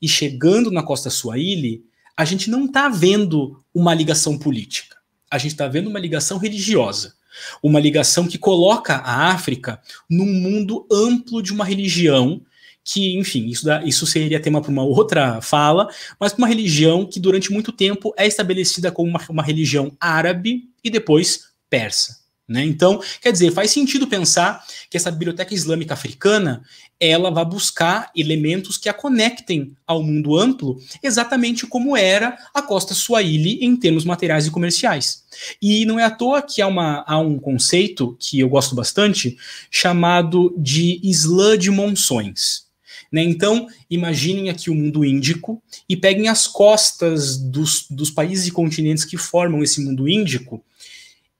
e chegando na costa Swahili, a gente não está vendo uma ligação política. A gente está vendo uma ligação religiosa. Uma ligação que coloca a África num mundo amplo de uma religião que, enfim, isso, dá, isso seria tema para uma outra fala, mas para uma religião que durante muito tempo é estabelecida como uma, uma religião árabe e depois persa. Né? Então, quer dizer, faz sentido pensar que essa biblioteca islâmica africana ela vai buscar elementos que a conectem ao mundo amplo, exatamente como era a costa Swahili em termos materiais e comerciais. E não é à toa que há, uma, há um conceito que eu gosto bastante, chamado de Islã de Monções. Né? Então, imaginem aqui o mundo índico e peguem as costas dos, dos países e continentes que formam esse mundo índico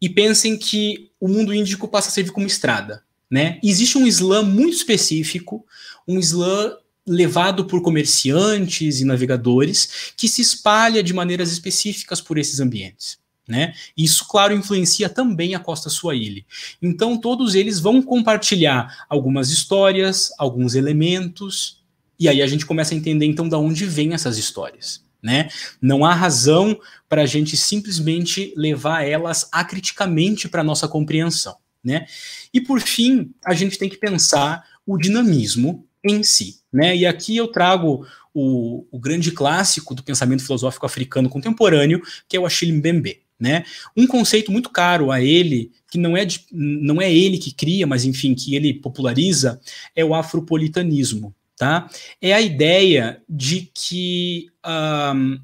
e pensem que o mundo índico passa a servir como estrada. Né? Existe um Islã muito específico, um Islã levado por comerciantes e navegadores que se espalha de maneiras específicas por esses ambientes. Né? Isso, claro, influencia também a Costa Swahili. Então, todos eles vão compartilhar algumas histórias, alguns elementos, e aí a gente começa a entender então de onde vêm essas histórias né? Não há razão para a gente simplesmente levar elas acriticamente para nossa compreensão, né? E por fim, a gente tem que pensar o dinamismo em si, né? E aqui eu trago o, o grande clássico do pensamento filosófico africano contemporâneo, que é o Achille Mbembe, né? Um conceito muito caro a ele, que não é, de, não é ele que cria, mas enfim, que ele populariza, é o afropolitanismo, tá? É a ideia de que um,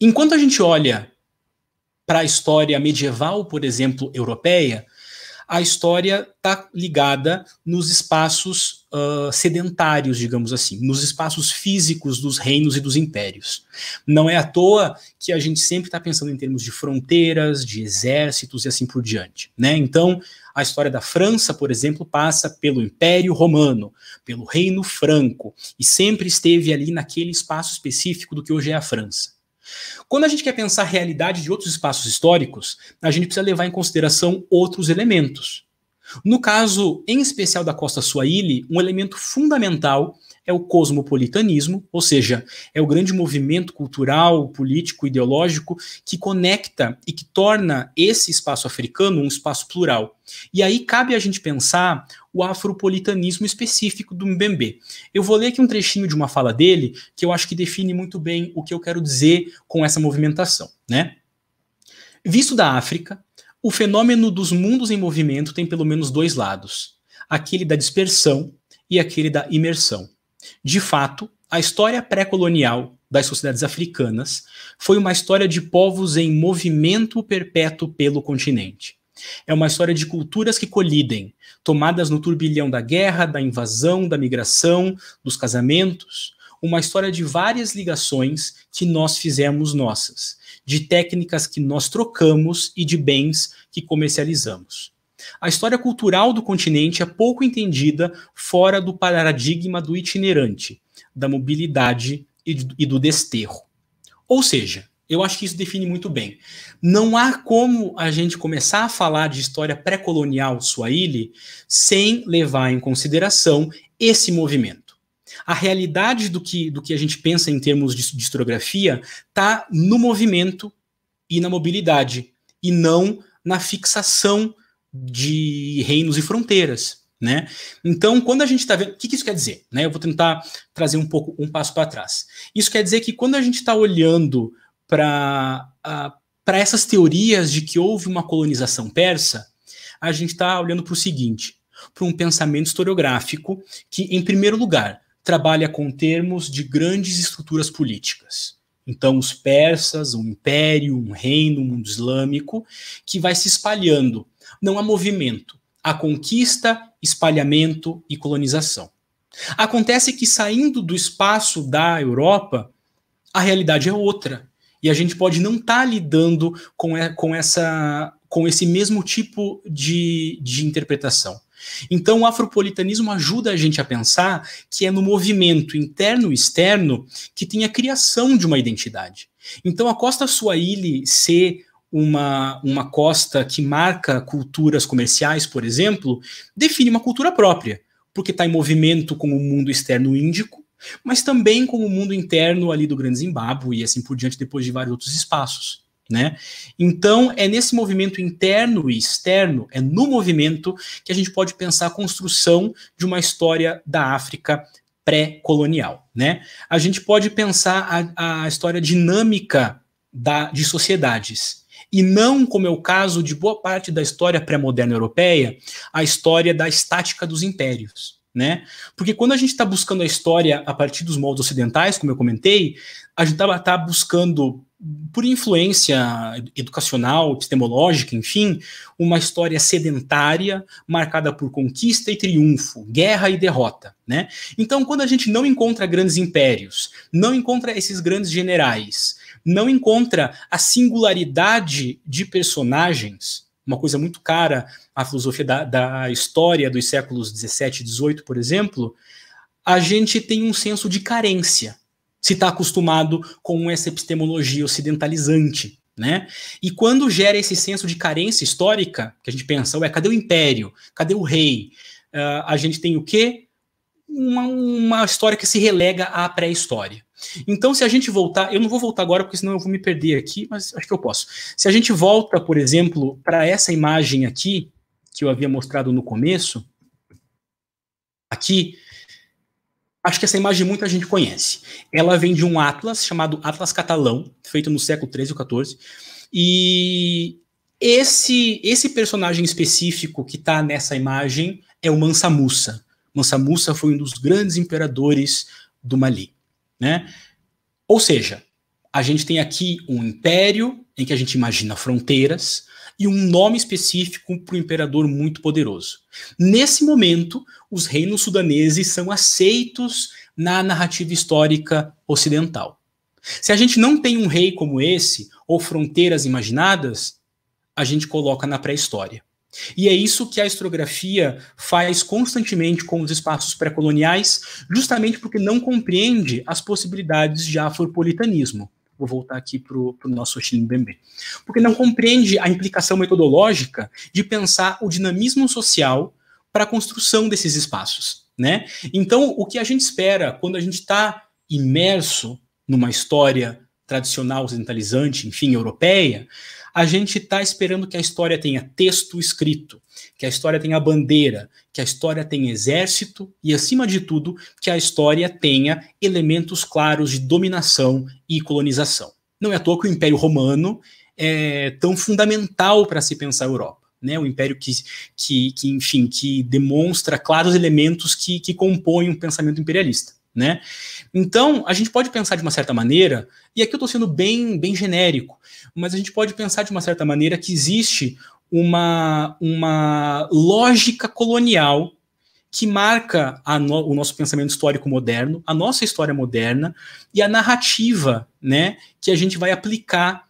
enquanto a gente olha para a história medieval, por exemplo, europeia, a história está ligada nos espaços uh, sedentários, digamos assim, nos espaços físicos dos reinos e dos impérios. Não é à toa que a gente sempre está pensando em termos de fronteiras, de exércitos e assim por diante. Né? Então, a história da França, por exemplo, passa pelo Império Romano, pelo Reino Franco, e sempre esteve ali naquele espaço específico do que hoje é a França. Quando a gente quer pensar a realidade de outros espaços históricos, a gente precisa levar em consideração outros elementos. No caso, em especial da Costa Swahili, um elemento fundamental é o cosmopolitanismo, ou seja, é o grande movimento cultural, político, ideológico que conecta e que torna esse espaço africano um espaço plural. E aí cabe a gente pensar o afropolitanismo específico do Mbembe. Eu vou ler aqui um trechinho de uma fala dele que eu acho que define muito bem o que eu quero dizer com essa movimentação, né? Visto da África, o fenômeno dos mundos em movimento tem pelo menos dois lados: aquele da dispersão e aquele da imersão. De fato, a história pré-colonial das sociedades africanas foi uma história de povos em movimento perpétuo pelo continente. É uma história de culturas que colidem, tomadas no turbilhão da guerra, da invasão, da migração, dos casamentos, uma história de várias ligações que nós fizemos nossas, de técnicas que nós trocamos e de bens que comercializamos. A história cultural do continente é pouco entendida fora do paradigma do itinerante, da mobilidade e do desterro. Ou seja, eu acho que isso define muito bem. Não há como a gente começar a falar de história pré-colonial swahili sem levar em consideração esse movimento. A realidade do que, do que a gente pensa em termos de, de historiografia está no movimento e na mobilidade, e não na fixação de reinos e fronteiras. Né? Então, quando a gente está vendo. O que, que, isso quer dizer? Né? Eu vou tentar trazer um pouco um passo para trás. Isso quer dizer que quando a gente está olhando para essas teorias de que houve uma colonização persa, a gente está olhando para o seguinte: para um pensamento historiográfico que, em primeiro lugar, trabalha com termos de grandes estruturas políticas. Então, os persas, um império, um reino, um mundo islâmico, que vai se espalhando não há movimento, há conquista, espalhamento e colonização. Acontece que saindo do espaço da Europa, a realidade é outra. E a gente pode não estar tá lidando com, com, essa, com esse mesmo tipo de, de interpretação. Então, o afropolitanismo ajuda a gente a pensar que é no movimento interno e externo que tem a criação de uma identidade. Então, a Costa Suaíli ser uma, uma costa que marca culturas comerciais, por exemplo, define uma cultura própria, porque está em movimento com o mundo externo índico, mas também com o mundo interno ali do Grande Zimbábue e assim por diante, depois de vários outros espaços. Né? Então, é nesse movimento interno e externo, é no movimento que a gente pode pensar a construção de uma história da África pré-colonial. Né? A gente pode pensar a, a história dinâmica da, de sociedades e não, como é o caso de boa parte da história pré-moderna europeia, a história da estática dos impérios. Né? Porque quando a gente está buscando a história a partir dos moldes ocidentais, como eu comentei, a gente está tá buscando, por influência educacional, epistemológica, enfim, uma história sedentária, marcada por conquista e triunfo, guerra e derrota. Né? Então, quando a gente não encontra grandes impérios, não encontra esses grandes generais, não encontra a singularidade de personagens, uma coisa muito cara à filosofia da, da história dos séculos 17 e 18, por exemplo, a gente tem um senso de carência, se está acostumado com essa epistemologia ocidentalizante. Né? E quando gera esse senso de carência histórica, que a gente pensa, ué, cadê o império? Cadê o rei? Uh, a gente tem o quê? Uma, uma história que se relega à pré-história. Então, se a gente voltar, eu não vou voltar agora porque senão eu vou me perder aqui, mas acho que eu posso. Se a gente volta, por exemplo, para essa imagem aqui, que eu havia mostrado no começo, aqui, acho que essa imagem muita gente conhece. Ela vem de um atlas chamado Atlas Catalão, feito no século XIII ou XIV, e esse, esse personagem específico que está nessa imagem é o Mansa Musa. Mansa Musa foi um dos grandes imperadores do Mali. Né? Ou seja, a gente tem aqui um império em que a gente imagina fronteiras e um nome específico para o imperador muito poderoso. Nesse momento, os reinos sudaneses são aceitos na narrativa histórica ocidental. Se a gente não tem um rei como esse, ou fronteiras imaginadas, a gente coloca na pré-história. E é isso que a historiografia faz constantemente com os espaços pré-coloniais, justamente porque não compreende as possibilidades de afropolitanismo. Vou voltar aqui para o nosso Oxilin Bembe. Porque não compreende a implicação metodológica de pensar o dinamismo social para a construção desses espaços. Né? Então, o que a gente espera quando a gente está imerso numa história tradicional ocidentalizante, enfim, europeia, a gente está esperando que a história tenha texto escrito, que a história tenha bandeira, que a história tenha exército e, acima de tudo, que a história tenha elementos claros de dominação e colonização. Não é à toa que o Império Romano é tão fundamental para se pensar a Europa. Né, o império que, que, que, enfim, que demonstra claros elementos que, que compõem um pensamento imperialista. Né? Então, a gente pode pensar de uma certa maneira, e aqui eu estou sendo bem, bem genérico, mas a gente pode pensar de uma certa maneira que existe uma, uma lógica colonial que marca no, o nosso pensamento histórico moderno, a nossa história moderna e a narrativa né, que a gente vai aplicar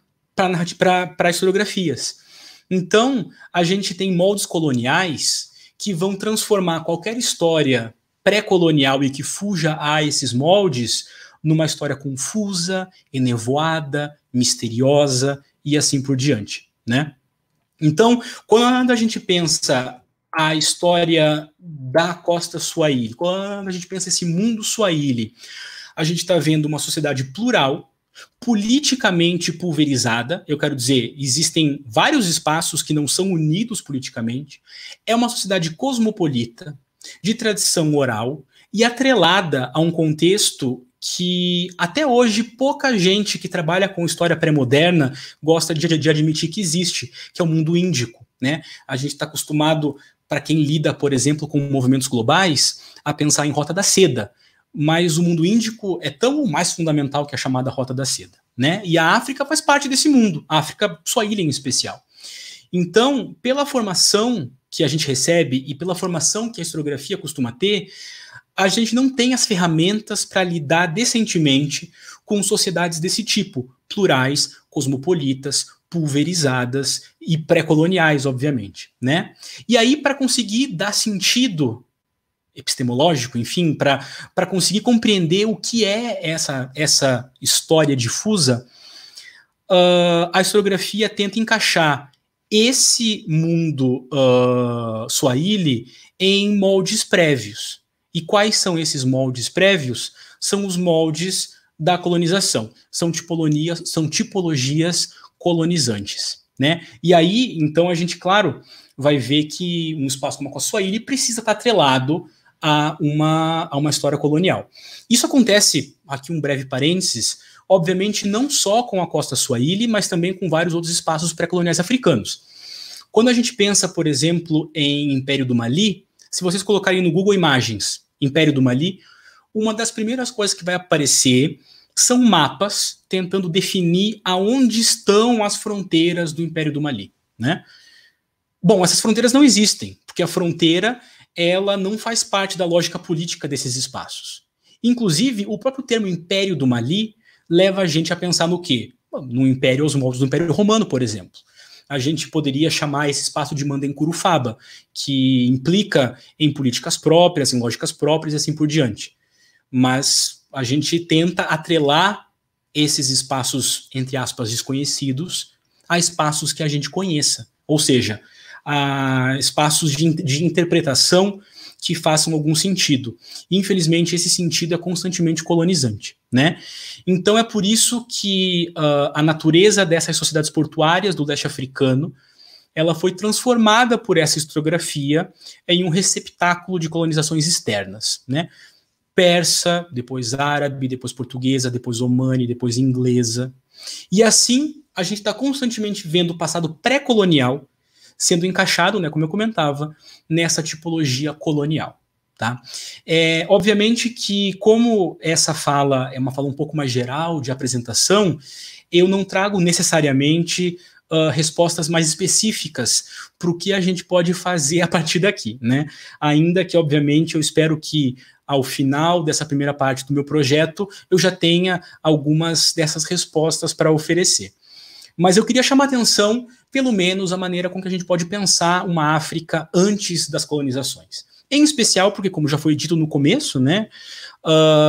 para historiografias. Então, a gente tem moldes coloniais que vão transformar qualquer história pré-colonial e que fuja a esses moldes numa história confusa, enevoada, misteriosa e assim por diante, né? Então, quando a gente pensa a história da costa Swahili, quando a gente pensa esse mundo Swahili, a gente está vendo uma sociedade plural, politicamente pulverizada, eu quero dizer, existem vários espaços que não são unidos politicamente, é uma sociedade cosmopolita, de tradição oral e atrelada a um contexto que até hoje pouca gente que trabalha com história pré-moderna gosta de, de, admitir que existe, que é o mundo índico. Né? A gente está acostumado, para quem lida, por exemplo, com movimentos globais, a pensar em Rota da Seda, mas o mundo índico é tão mais fundamental que a chamada Rota da Seda. Né? E a África faz parte desse mundo, a África, sua ilha em especial. Então, pela formação que a gente recebe e pela formação que a historiografia costuma ter, a gente não tem as ferramentas para lidar decentemente com sociedades desse tipo, plurais, cosmopolitas, pulverizadas e pré-coloniais, obviamente, né? E aí para conseguir dar sentido epistemológico, enfim, para conseguir compreender o que é essa, essa história difusa, uh, a historiografia tenta encaixar esse mundo uh, Swahili em moldes prévios. E quais são esses moldes prévios? São os moldes da colonização. São tipologias, são tipologias colonizantes, né? E aí, então a gente, claro, vai ver que um espaço como a Swahili precisa estar atrelado a uma, a uma história colonial. Isso acontece, aqui um breve parênteses, obviamente não só com a costa Swahili, mas também com vários outros espaços pré-coloniais africanos. Quando a gente pensa, por exemplo, em Império do Mali, se vocês colocarem no Google Imagens Império do Mali, uma das primeiras coisas que vai aparecer são mapas tentando definir aonde estão as fronteiras do Império do Mali, né? Bom, essas fronteiras não existem, porque a fronteira ela não faz parte da lógica política desses espaços. Inclusive, o próprio termo Império do Mali leva a gente a pensar no quê? No Império, aos moldes do Império Romano, por exemplo. A gente poderia chamar esse espaço de manda curufaba, que implica em políticas próprias, em lógicas próprias e assim por diante. Mas a gente tenta atrelar esses espaços, entre aspas, desconhecidos, a espaços que a gente conheça. Ou seja, a espaços de, de interpretação que façam algum sentido. Infelizmente, esse sentido é constantemente colonizante. Né? Então, é por isso que uh, a natureza dessas sociedades portuárias do leste africano ela foi transformada por essa historiografia em um receptáculo de colonizações externas. Né? Persa, depois árabe, depois portuguesa, depois omane, depois inglesa. E assim, a gente está constantemente vendo o passado pré-colonial sendo encaixado, né, como eu comentava, nessa tipologia colonial. Tá? É, obviamente que, como essa fala é uma fala um pouco mais geral de apresentação, eu não trago necessariamente uh, respostas mais específicas para o que a gente pode fazer a partir daqui. Né? Ainda que, obviamente, eu espero que ao final dessa primeira parte do meu projeto eu já tenha algumas dessas respostas para oferecer. Mas eu queria chamar atenção, pelo menos, a maneira com que a gente pode pensar uma África antes das colonizações. Em especial porque, como já foi dito no começo, né,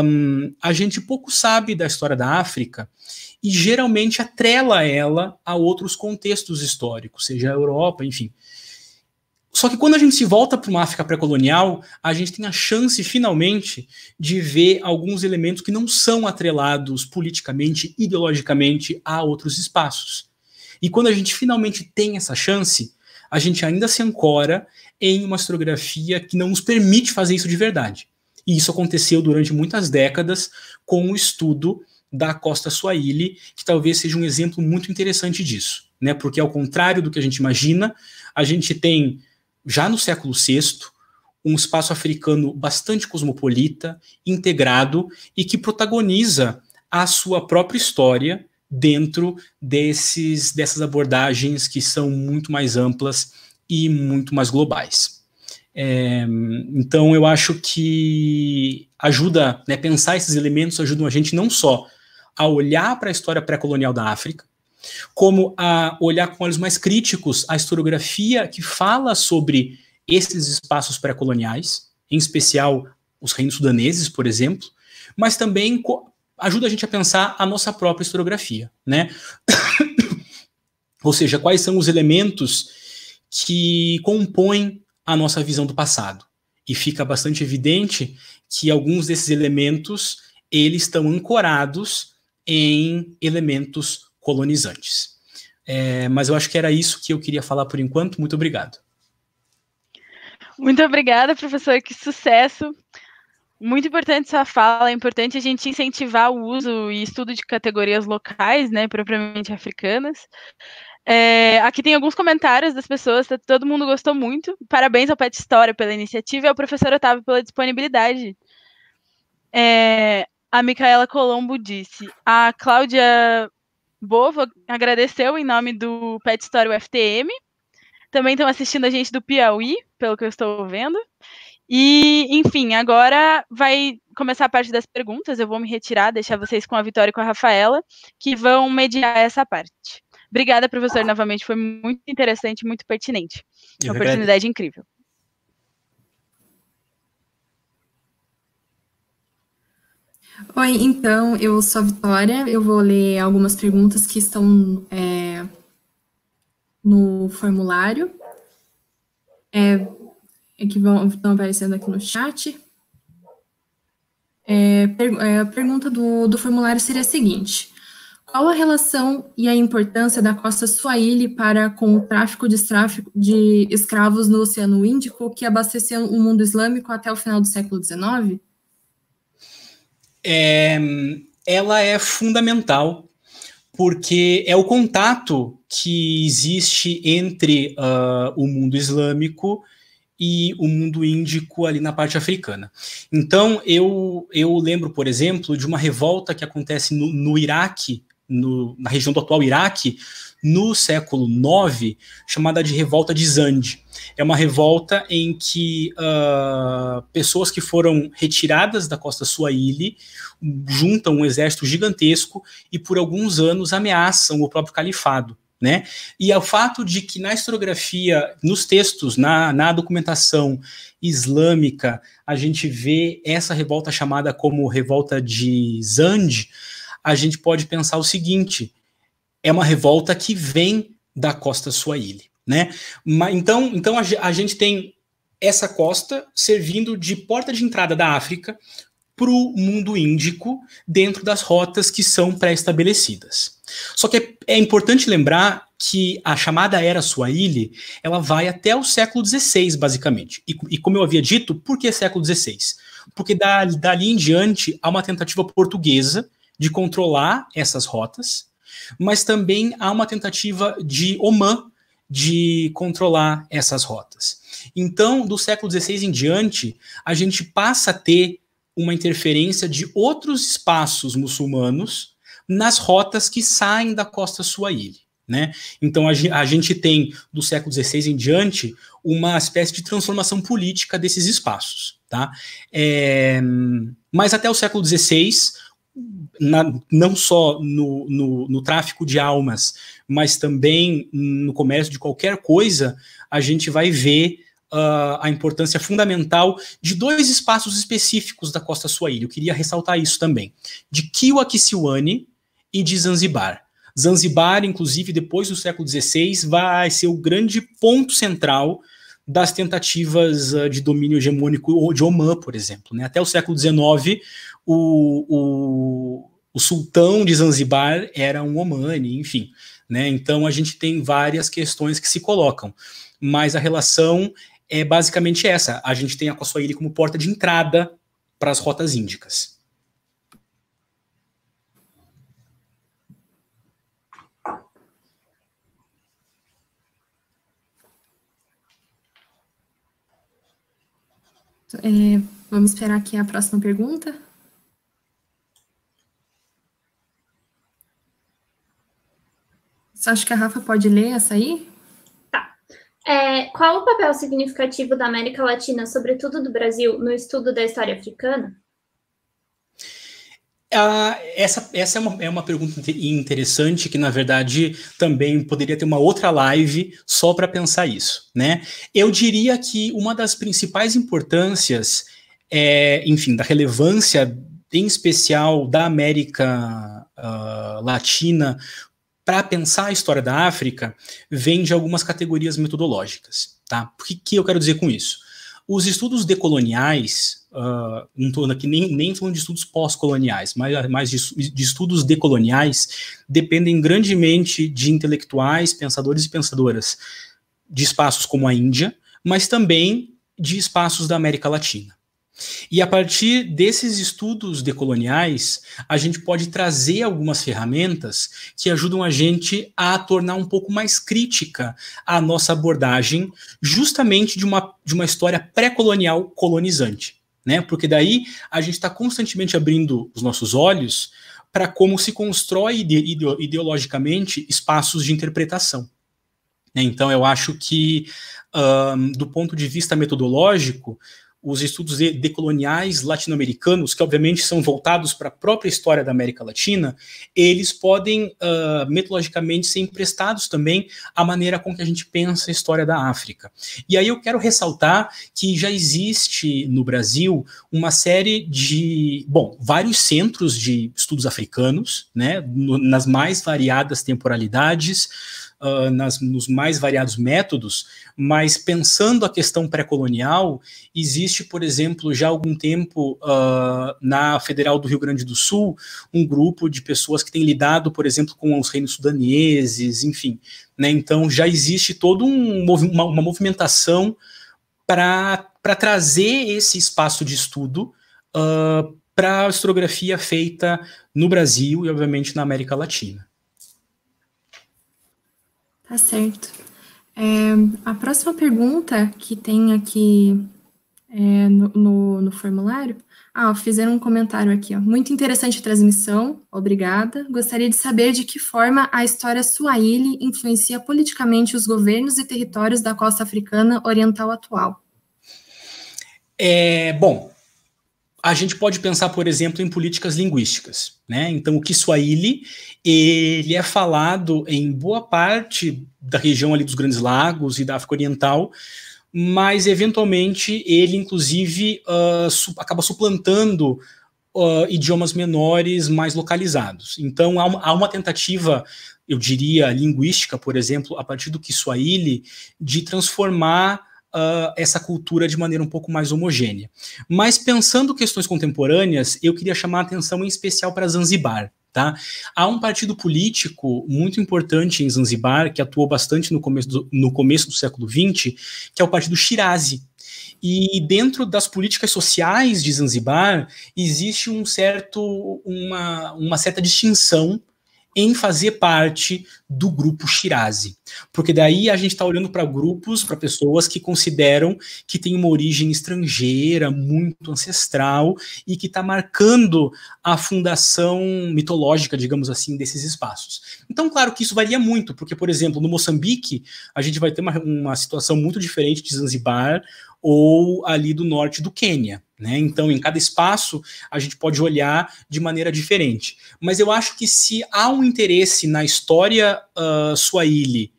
um, a gente pouco sabe da história da África e geralmente atrela ela a outros contextos históricos, seja a Europa, enfim. Só que quando a gente se volta para uma África pré-colonial, a gente tem a chance, finalmente, de ver alguns elementos que não são atrelados politicamente, ideologicamente a outros espaços. E quando a gente finalmente tem essa chance, a gente ainda se ancora em uma historiografia que não nos permite fazer isso de verdade. E isso aconteceu durante muitas décadas com o estudo da Costa Swahili, que talvez seja um exemplo muito interessante disso, né? Porque ao contrário do que a gente imagina, a gente tem já no século VI, um espaço africano bastante cosmopolita, integrado e que protagoniza a sua própria história dentro desses, dessas abordagens que são muito mais amplas e muito mais globais. É, então eu acho que ajuda, né, pensar esses elementos ajudam a gente não só a olhar para a história pré-colonial da África, como a olhar com olhos mais críticos a historiografia que fala sobre esses espaços pré-coloniais, em especial os reinos sudaneses, por exemplo, mas também ajuda a gente a pensar a nossa própria historiografia, né? Ou seja, quais são os elementos que compõem a nossa visão do passado. E fica bastante evidente que alguns desses elementos eles estão ancorados em elementos colonizantes. É, mas eu acho que era isso que eu queria falar por enquanto. Muito obrigado. Muito obrigada, professor. Que sucesso! Muito importante essa fala, é importante a gente incentivar o uso e estudo de categorias locais, né, propriamente africanas. É, aqui tem alguns comentários das pessoas, tá, todo mundo gostou muito. Parabéns ao Pet História pela iniciativa e ao professor Otávio pela disponibilidade. É, a Micaela Colombo disse: a Cláudia Bovo agradeceu em nome do Pet Story UFTM. Também estão assistindo a gente do Piauí, pelo que eu estou vendo. E, enfim, agora vai começar a parte das perguntas. Eu vou me retirar, deixar vocês com a Vitória e com a Rafaela, que vão mediar essa parte. Obrigada, professor, novamente. Foi muito interessante, muito pertinente. Uma oportunidade incrível. Oi, então, eu sou a Vitória. Eu vou ler algumas perguntas que estão é, no formulário, é, é que vão, estão aparecendo aqui no chat. É, per, é, a pergunta do, do formulário seria a seguinte: Qual a relação e a importância da costa Swahili para com o tráfico de, tráfico de escravos no Oceano Índico que abastecia o mundo islâmico até o final do século XIX? é, ela é fundamental porque é o contato que existe entre uh, o mundo islâmico e o mundo índico ali na parte africana. Então, eu, eu lembro, por exemplo, de uma revolta que acontece no, no Iraque, no, na região do atual Iraque, no século IX, chamada de Revolta de Zand. É uma revolta em que uh, pessoas que foram retiradas da costa suaíli juntam um exército gigantesco e por alguns anos ameaçam o próprio califado. Né? E ao é fato de que na historiografia, nos textos, na, na documentação islâmica, a gente vê essa revolta chamada como Revolta de Zand, a gente pode pensar o seguinte: é uma revolta que vem da costa Swahili, né? Então, então a gente tem essa costa servindo de porta de entrada da África para o mundo índico dentro das rotas que são pré-estabelecidas. Só que é, é, importante lembrar que a chamada Era Swahili ela vai até o século XVI, basicamente. E, e como eu havia dito, por que século XVI? Porque da, dali em diante há uma tentativa portuguesa de controlar essas rotas mas também há uma tentativa de Oman de controlar essas rotas. Então, do século XVI em diante, a gente passa a ter uma interferência de outros espaços muçulmanos nas rotas que saem da costa suaíli. Né? Então a, a, gente tem, do século XVI em diante, uma espécie de transformação política desses espaços. Tá? É, mas até o século XVI, na, não só no, no, no, tráfico de almas, mas também no comércio de qualquer coisa, a gente vai ver uh, a importância fundamental de dois espaços específicos da costa suaíra. Eu queria ressaltar isso também: de Kiwakissiwane e de Zanzibar. Zanzibar, inclusive, depois do século XVI, vai ser o grande ponto central das tentativas ah, de domínio hegemônico de Oman, por exemplo. Né? Até o século XIX, o, o, o sultão de Zanzibar era um Omani, enfim. Né? Então a gente tem várias questões que se colocam, mas a relação é basicamente essa. A gente tem a Cossuaíli como porta de entrada para as rotas índicas. É, vamos esperar aqui a próxima pergunta. Você acha que a Rafa pode ler essa aí? Tá. É, qual o papel significativo da América Latina, sobretudo do Brasil, no estudo da história africana? Ah, essa, essa é, uma, é uma pergunta interessante que, na verdade, também poderia ter uma outra live só para pensar isso. Né? Eu diria que uma das principais importâncias, é, enfim, da relevância em especial da América uh, Latina para pensar a história da África, vem de algumas categorias metodológicas. Tá? O que, que eu quero dizer com isso? Os estudos decoloniais, uh, não estou aqui nem, nem falando de estudos pós-coloniais, mas, mas de, de, estudos decoloniais, dependem grandemente de intelectuais, pensadores e pensadoras de espaços como a Índia, mas também de espaços da América Latina. E a partir desses estudos decoloniais, a gente pode trazer algumas ferramentas que ajudam a gente a tornar um pouco mais crítica a nossa abordagem, justamente de uma, de uma história pré-colonial colonizante. Né? Porque daí a gente está constantemente abrindo os nossos olhos para como se constrói ide ideologicamente espaços de interpretação. Né? Então, eu acho que, um, do ponto de vista metodológico, os estudos decoloniais latino-americanos, que obviamente são voltados para a própria história da América Latina, eles podem uh, metodologicamente ser emprestados também à maneira com que a gente pensa a história da África. E aí eu quero ressaltar que já existe no Brasil uma série de, bom, vários centros de estudos africanos, né, no, nas mais variadas temporalidades ah, nas, nos mais variados métodos, mas pensando a questão pré-colonial, existe, por exemplo, já há algum tempo uh, na Federal do Rio Grande do Sul, um grupo de pessoas que tem lidado, por exemplo, com os reinos sudaneses, enfim. Né? Então já existe toda um, uma, uma movimentação para trazer esse espaço de estudo uh, ah, para a historiografia feita no Brasil e, obviamente, na América Latina. Tá certo. É, a próxima pergunta que tem aqui é, no, no, no, formulário. Ah, fizeram um comentário aqui, ó. Muito interessante a transmissão, obrigada. Gostaria de saber de que forma a história Swahili influencia politicamente os governos e territórios da costa africana oriental atual. É, bom, a gente pode pensar, por exemplo, em políticas linguísticas. Né? Então, o Kiswahili ele é falado em boa parte da região ali dos Grandes Lagos e da África Oriental, mas eventualmente ele, inclusive, uh, su acaba suplantando uh, idiomas menores mais localizados. Então, há uma, há uma tentativa eu diria, linguística, por exemplo, a partir do Kiswahili, de transformar uh, essa cultura de maneira um pouco mais homogênea. Mas pensando questões contemporâneas, eu queria chamar a atenção em especial para Zanzibar. Tá? Há um partido político muito importante em Zanzibar, que atuou bastante no começo do, no começo do século XX, que é o Partido Shirazi, e dentro das políticas sociais de Zanzibar existe um certo, uma, uma certa distinção em fazer parte do grupo Shirazi. Porque daí a gente está olhando para grupos, para pessoas que consideram que tem uma origem estrangeira, muito ancestral, e que está marcando a fundação mitológica, digamos assim, desses espaços. Então, claro que isso varia muito, porque, por exemplo, no Moçambique, a gente vai ter uma, uma situação muito diferente de Zanzibar ou ali do norte do Quênia. Né? Então, em cada espaço, a gente pode olhar de maneira diferente. Mas eu acho que se há um interesse na história uh, swahili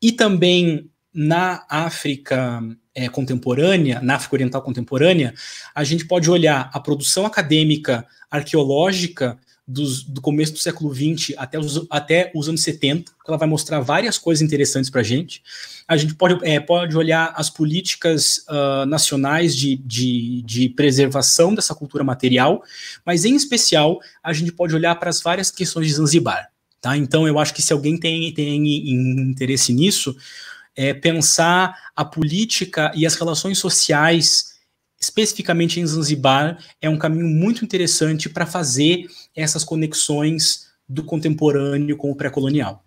e também na África é, contemporânea, na África Oriental contemporânea, a gente pode olhar a produção acadêmica arqueológica dos, do começo do século XX até os, até os anos 70, que ela vai mostrar várias coisas interessantes para a gente. A gente pode, é, pode olhar as políticas uh, nacionais de, de, de, preservação dessa cultura material, mas em especial a gente pode olhar para as várias questões de Zanzibar. Tá? Então eu acho que se alguém tem, tem interesse nisso, é pensar a política e as relações sociais especificamente em Zanzibar, é um caminho muito interessante para fazer essas conexões do contemporâneo com o pré-colonial.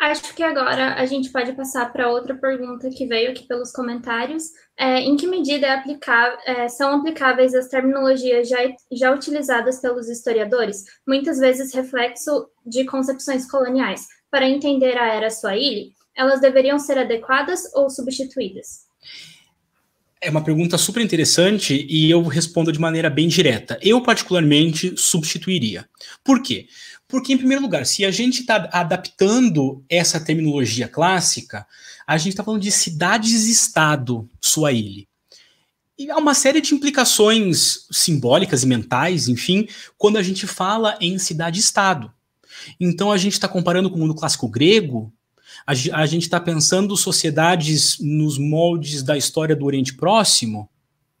Acho que agora a gente pode passar para outra pergunta que veio aqui pelos comentários. É, em que medida é aplicar, é, são aplicáveis as terminologias já, já utilizadas pelos historiadores, muitas vezes reflexo de concepções coloniais, para entender a era Swahili? elas deveriam ser adequadas ou substituídas? É uma pergunta super interessante e eu respondo de maneira bem direta. Eu, particularmente, substituiria. Por quê? Porque, em primeiro lugar, se a gente está adaptando essa terminologia clássica, a gente está falando de cidades-estado Swahili. E há uma série de implicações simbólicas e mentais, enfim, quando a gente fala em cidade-estado. Então, a gente está comparando com o mundo clássico grego, a, a gente está pensando sociedades nos moldes da história do Oriente Próximo,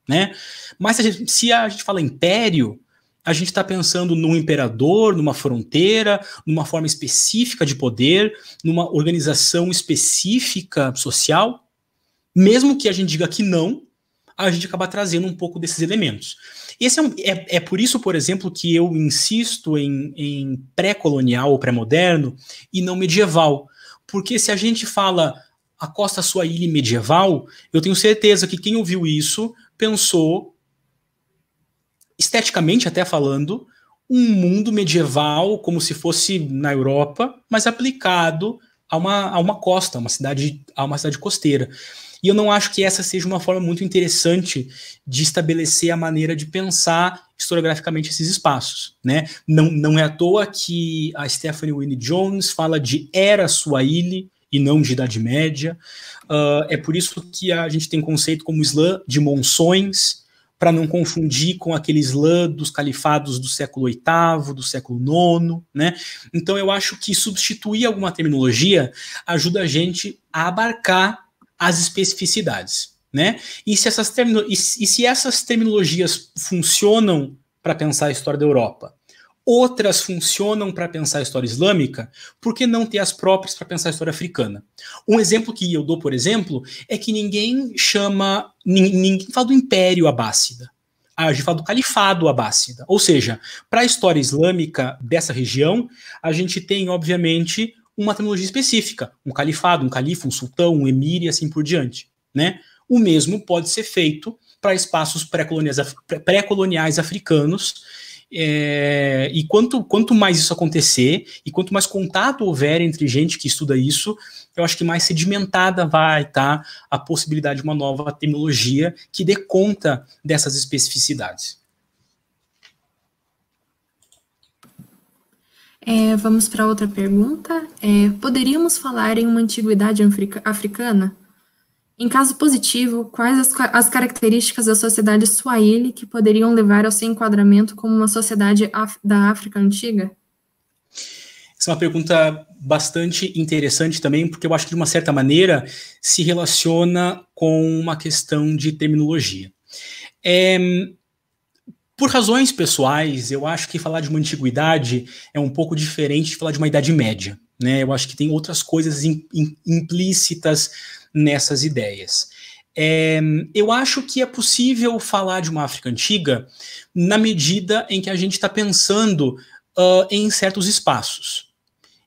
né? Mas se a gente, se a gente fala império, a gente está pensando num imperador, numa fronteira, numa forma específica de poder, numa organização específica social. Mesmo que a gente diga que não, a gente acaba trazendo um pouco desses elementos. Esse é, um, é, é por isso, por exemplo, que eu insisto em, em pré-colonial ou pré-moderno e não medieval, porque se a gente fala a Costa Suaíli medieval, eu tenho certeza que quem ouviu isso pensou, esteticamente até falando, um mundo medieval como se fosse na Europa, mas aplicado a uma, a uma costa, uma cidade, a uma cidade costeira. E eu não acho que essa seja uma forma muito interessante de estabelecer a maneira de pensar historiograficamente esses espaços, né? Não, não é à toa que a Stephanie Winnie Jones fala de era ilha e não de Idade Média. Uh, é por isso que a gente tem conceito como Islã de monções, para não confundir com aquele Islã dos califados do século VIII, do século IX, né? Então eu acho que substituir alguma terminologia ajuda a gente a abarcar as especificidades. Né? E, se essas termino... e se essas terminologias funcionam para pensar a história da Europa, outras funcionam para pensar a história islâmica, por que não ter as próprias para pensar a história africana? Um exemplo que eu dou, por exemplo, é que ninguém chama, ninguém fala do Império Abássida. A gente fala do Califado Abássida. Ou seja, para a história islâmica dessa região, a gente tem, obviamente, uma terminologia específica, um califado, um califa, um sultão, um emir e assim por diante. Né? O mesmo pode ser feito para espaços pré-coloniais pré africanos. É, e quanto, quanto mais isso acontecer, e quanto mais contato houver entre gente que estuda isso, eu acho que mais sedimentada vai estar tá, a possibilidade de uma nova tecnologia que dê conta dessas especificidades. É, vamos para outra pergunta. É, poderíamos falar em uma antiguidade africana? Em caso positivo, quais as, as, características da sociedade Swahili que poderiam levar ao seu enquadramento como uma sociedade da África antiga? Essa é uma pergunta bastante interessante também, porque eu acho que, de uma certa maneira, se relaciona com uma questão de terminologia. É, por razões pessoais, eu acho que falar de uma antiguidade é um pouco diferente de falar de uma idade média. Né? Eu acho que tem outras coisas in, in, implícitas nessas ideias. É, eu acho que é possível falar de uma África antiga na medida em que a gente está pensando uh, em certos espaços.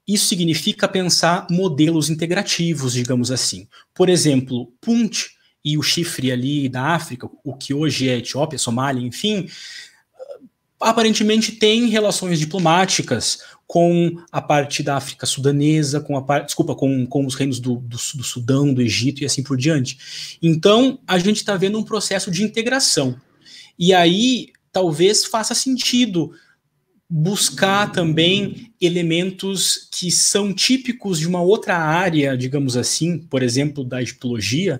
Isso significa pensar modelos integrativos, digamos assim. Por exemplo, Punt e o chifre ali da África, o que hoje é Etiópia, Somália, enfim, aparentemente tem relações diplomáticas com a parte da África sudanesa, com a parte, desculpa, com, com os reinos do, do, do Sudão, do Egito e assim por diante. Então, a gente está vendo um processo de integração. E aí, talvez faça sentido buscar também elementos que são típicos de uma outra área, digamos assim, por exemplo, da egiptologia,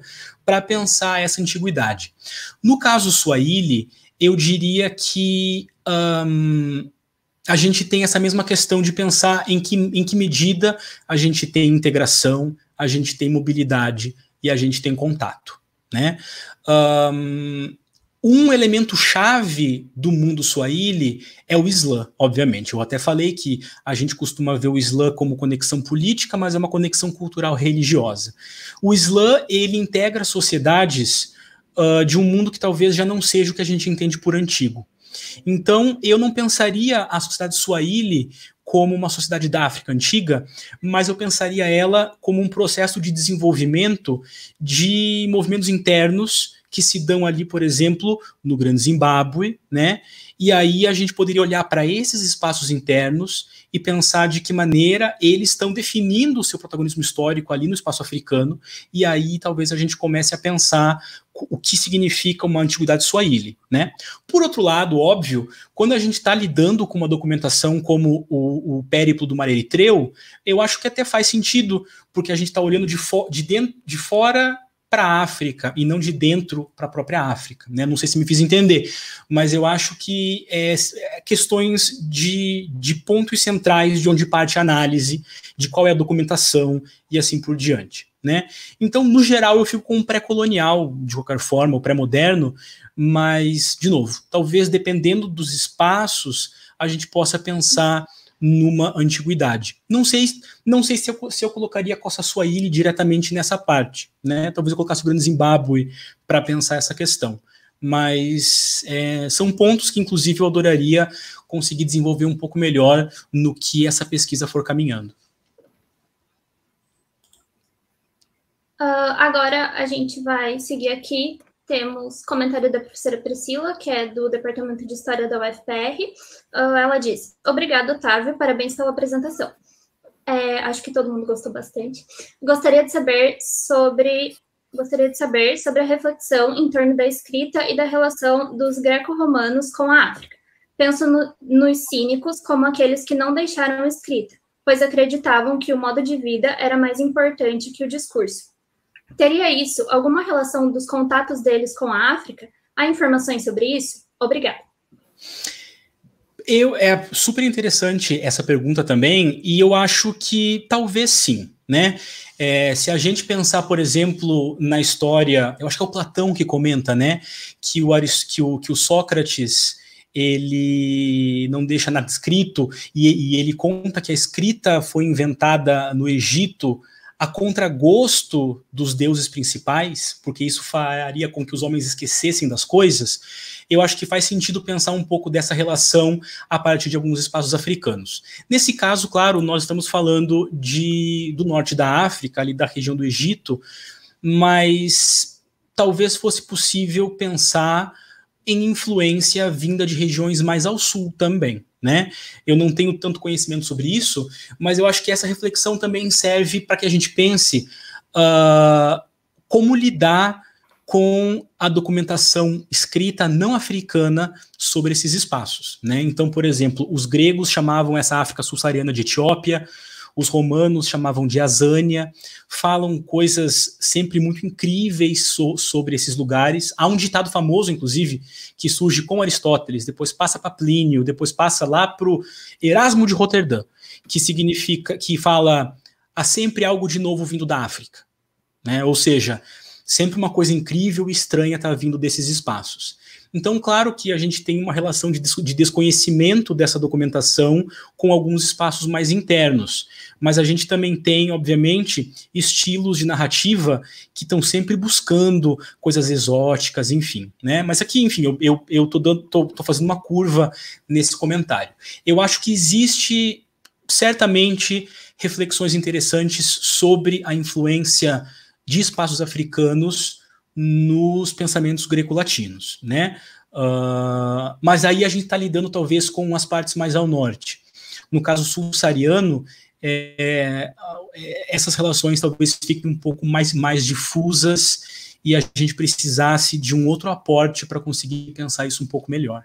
para pensar essa antiguidade. No caso Swahili, eu diria que um, a gente tem essa mesma questão de pensar em que, em que medida a gente tem integração, a gente tem mobilidade e a gente tem contato. Né? Um, um elemento chave do mundo swahili é o Islã, obviamente. Eu até falei que a gente costuma ver o Islã como conexão política, mas é uma conexão cultural religiosa. O Islã ele integra sociedades uh, de um mundo que talvez já não seja o que a gente entende por antigo. Então, eu não pensaria a sociedade swahili como uma sociedade da África antiga, mas eu pensaria ela como um processo de desenvolvimento de movimentos internos que se dão ali, por exemplo, no Grande Zimbábue, né? E aí a gente poderia olhar para esses espaços internos e pensar de que maneira eles estão definindo o seu protagonismo histórico ali no espaço africano, e aí talvez a gente comece a pensar o que significa uma antiguidade swahili, né? Por outro lado, óbvio, quando a gente está lidando com uma documentação como o, o périplo do Mar Eritreu, eu acho que até faz sentido, porque a gente está olhando de, fo de, de fora para a África e não de dentro para a própria África. Né? Não sei se me fiz entender, mas eu acho que é, é, questões de, de pontos centrais de onde parte a análise, de qual é a documentação e assim por diante. Né? Então, no geral, eu fico com um pré-colonial, de qualquer forma, ou pré-moderno, mas, de novo, talvez dependendo dos espaços, a gente possa pensar numa antiguidade. Não sei, não sei se eu, se eu colocaria Costa Swahili diretamente nessa parte, né? Talvez eu colocasse o Grande Zimbábue para pensar essa questão. Mas é, são pontos que, inclusive, eu adoraria conseguir desenvolver um pouco melhor no que essa pesquisa for caminhando. Uh, agora a gente vai seguir aqui temos comentário da professora Priscila, que é do Departamento de História da UFPR. Ah, ela diz: Obrigada, Otávio, parabéns pela apresentação. É, acho que todo mundo gostou bastante. Gostaria de saber sobre gostaria de saber sobre a reflexão em torno da escrita e da relação dos greco-romanos com a África. Penso no, nos cínicos como aqueles que não deixaram escrita, pois acreditavam que o modo de vida era mais importante que o discurso. Teria isso alguma relação dos contatos deles com a África? Há informações sobre isso? Obrigada. Eu, é super interessante essa pergunta também, e eu acho que talvez sim, né? É, se a gente pensar, por exemplo, na história, eu acho que é o Platão que comenta, né? Que o, Aris, que o, que o Sócrates ele não deixa nada escrito, e, e ele conta que a escrita foi inventada no Egito a contragosto dos deuses principais, porque isso faria com que os homens esquecessem das coisas, eu acho que faz sentido pensar um pouco dessa relação a partir de alguns espaços africanos. Nesse caso, claro, nós estamos falando de, do norte da África, ali da região do Egito, mas talvez fosse possível pensar em influência vinda de regiões mais ao sul também né? Eu não tenho tanto conhecimento sobre isso, mas eu acho que essa reflexão também serve para que a gente pense uh, como lidar com a documentação escrita não africana sobre esses espaços, né? Então, por exemplo, os gregos chamavam essa África subsaariana de Etiópia, os romanos chamavam de Asânia, falam coisas sempre muito incríveis so, sobre esses lugares. Há um ditado famoso, inclusive, que surge com Aristóteles, depois passa para Plínio, depois passa lá para Erasmo de Roterdã, que significa, que fala há sempre algo de novo vindo da África. Né? Ou seja, sempre uma coisa incrível e estranha está vindo desses espaços. Então, claro que a gente tem uma relação de, de desconhecimento dessa documentação com alguns espaços mais internos, mas a gente também tem, obviamente, estilos de narrativa que estão sempre buscando coisas exóticas, enfim, né? Mas aqui, enfim, eu, estou tô, tô, tô fazendo uma curva nesse comentário. Eu acho que existe certamente reflexões interessantes sobre a influência de espaços africanos nos pensamentos greco-latinos, né? Uh, mas aí a gente está lidando talvez com as partes mais ao norte. No caso sul-sariano, é, é, essas relações talvez fiquem um pouco mais, mais difusas e a gente precisasse de um outro aporte para conseguir pensar isso um pouco melhor.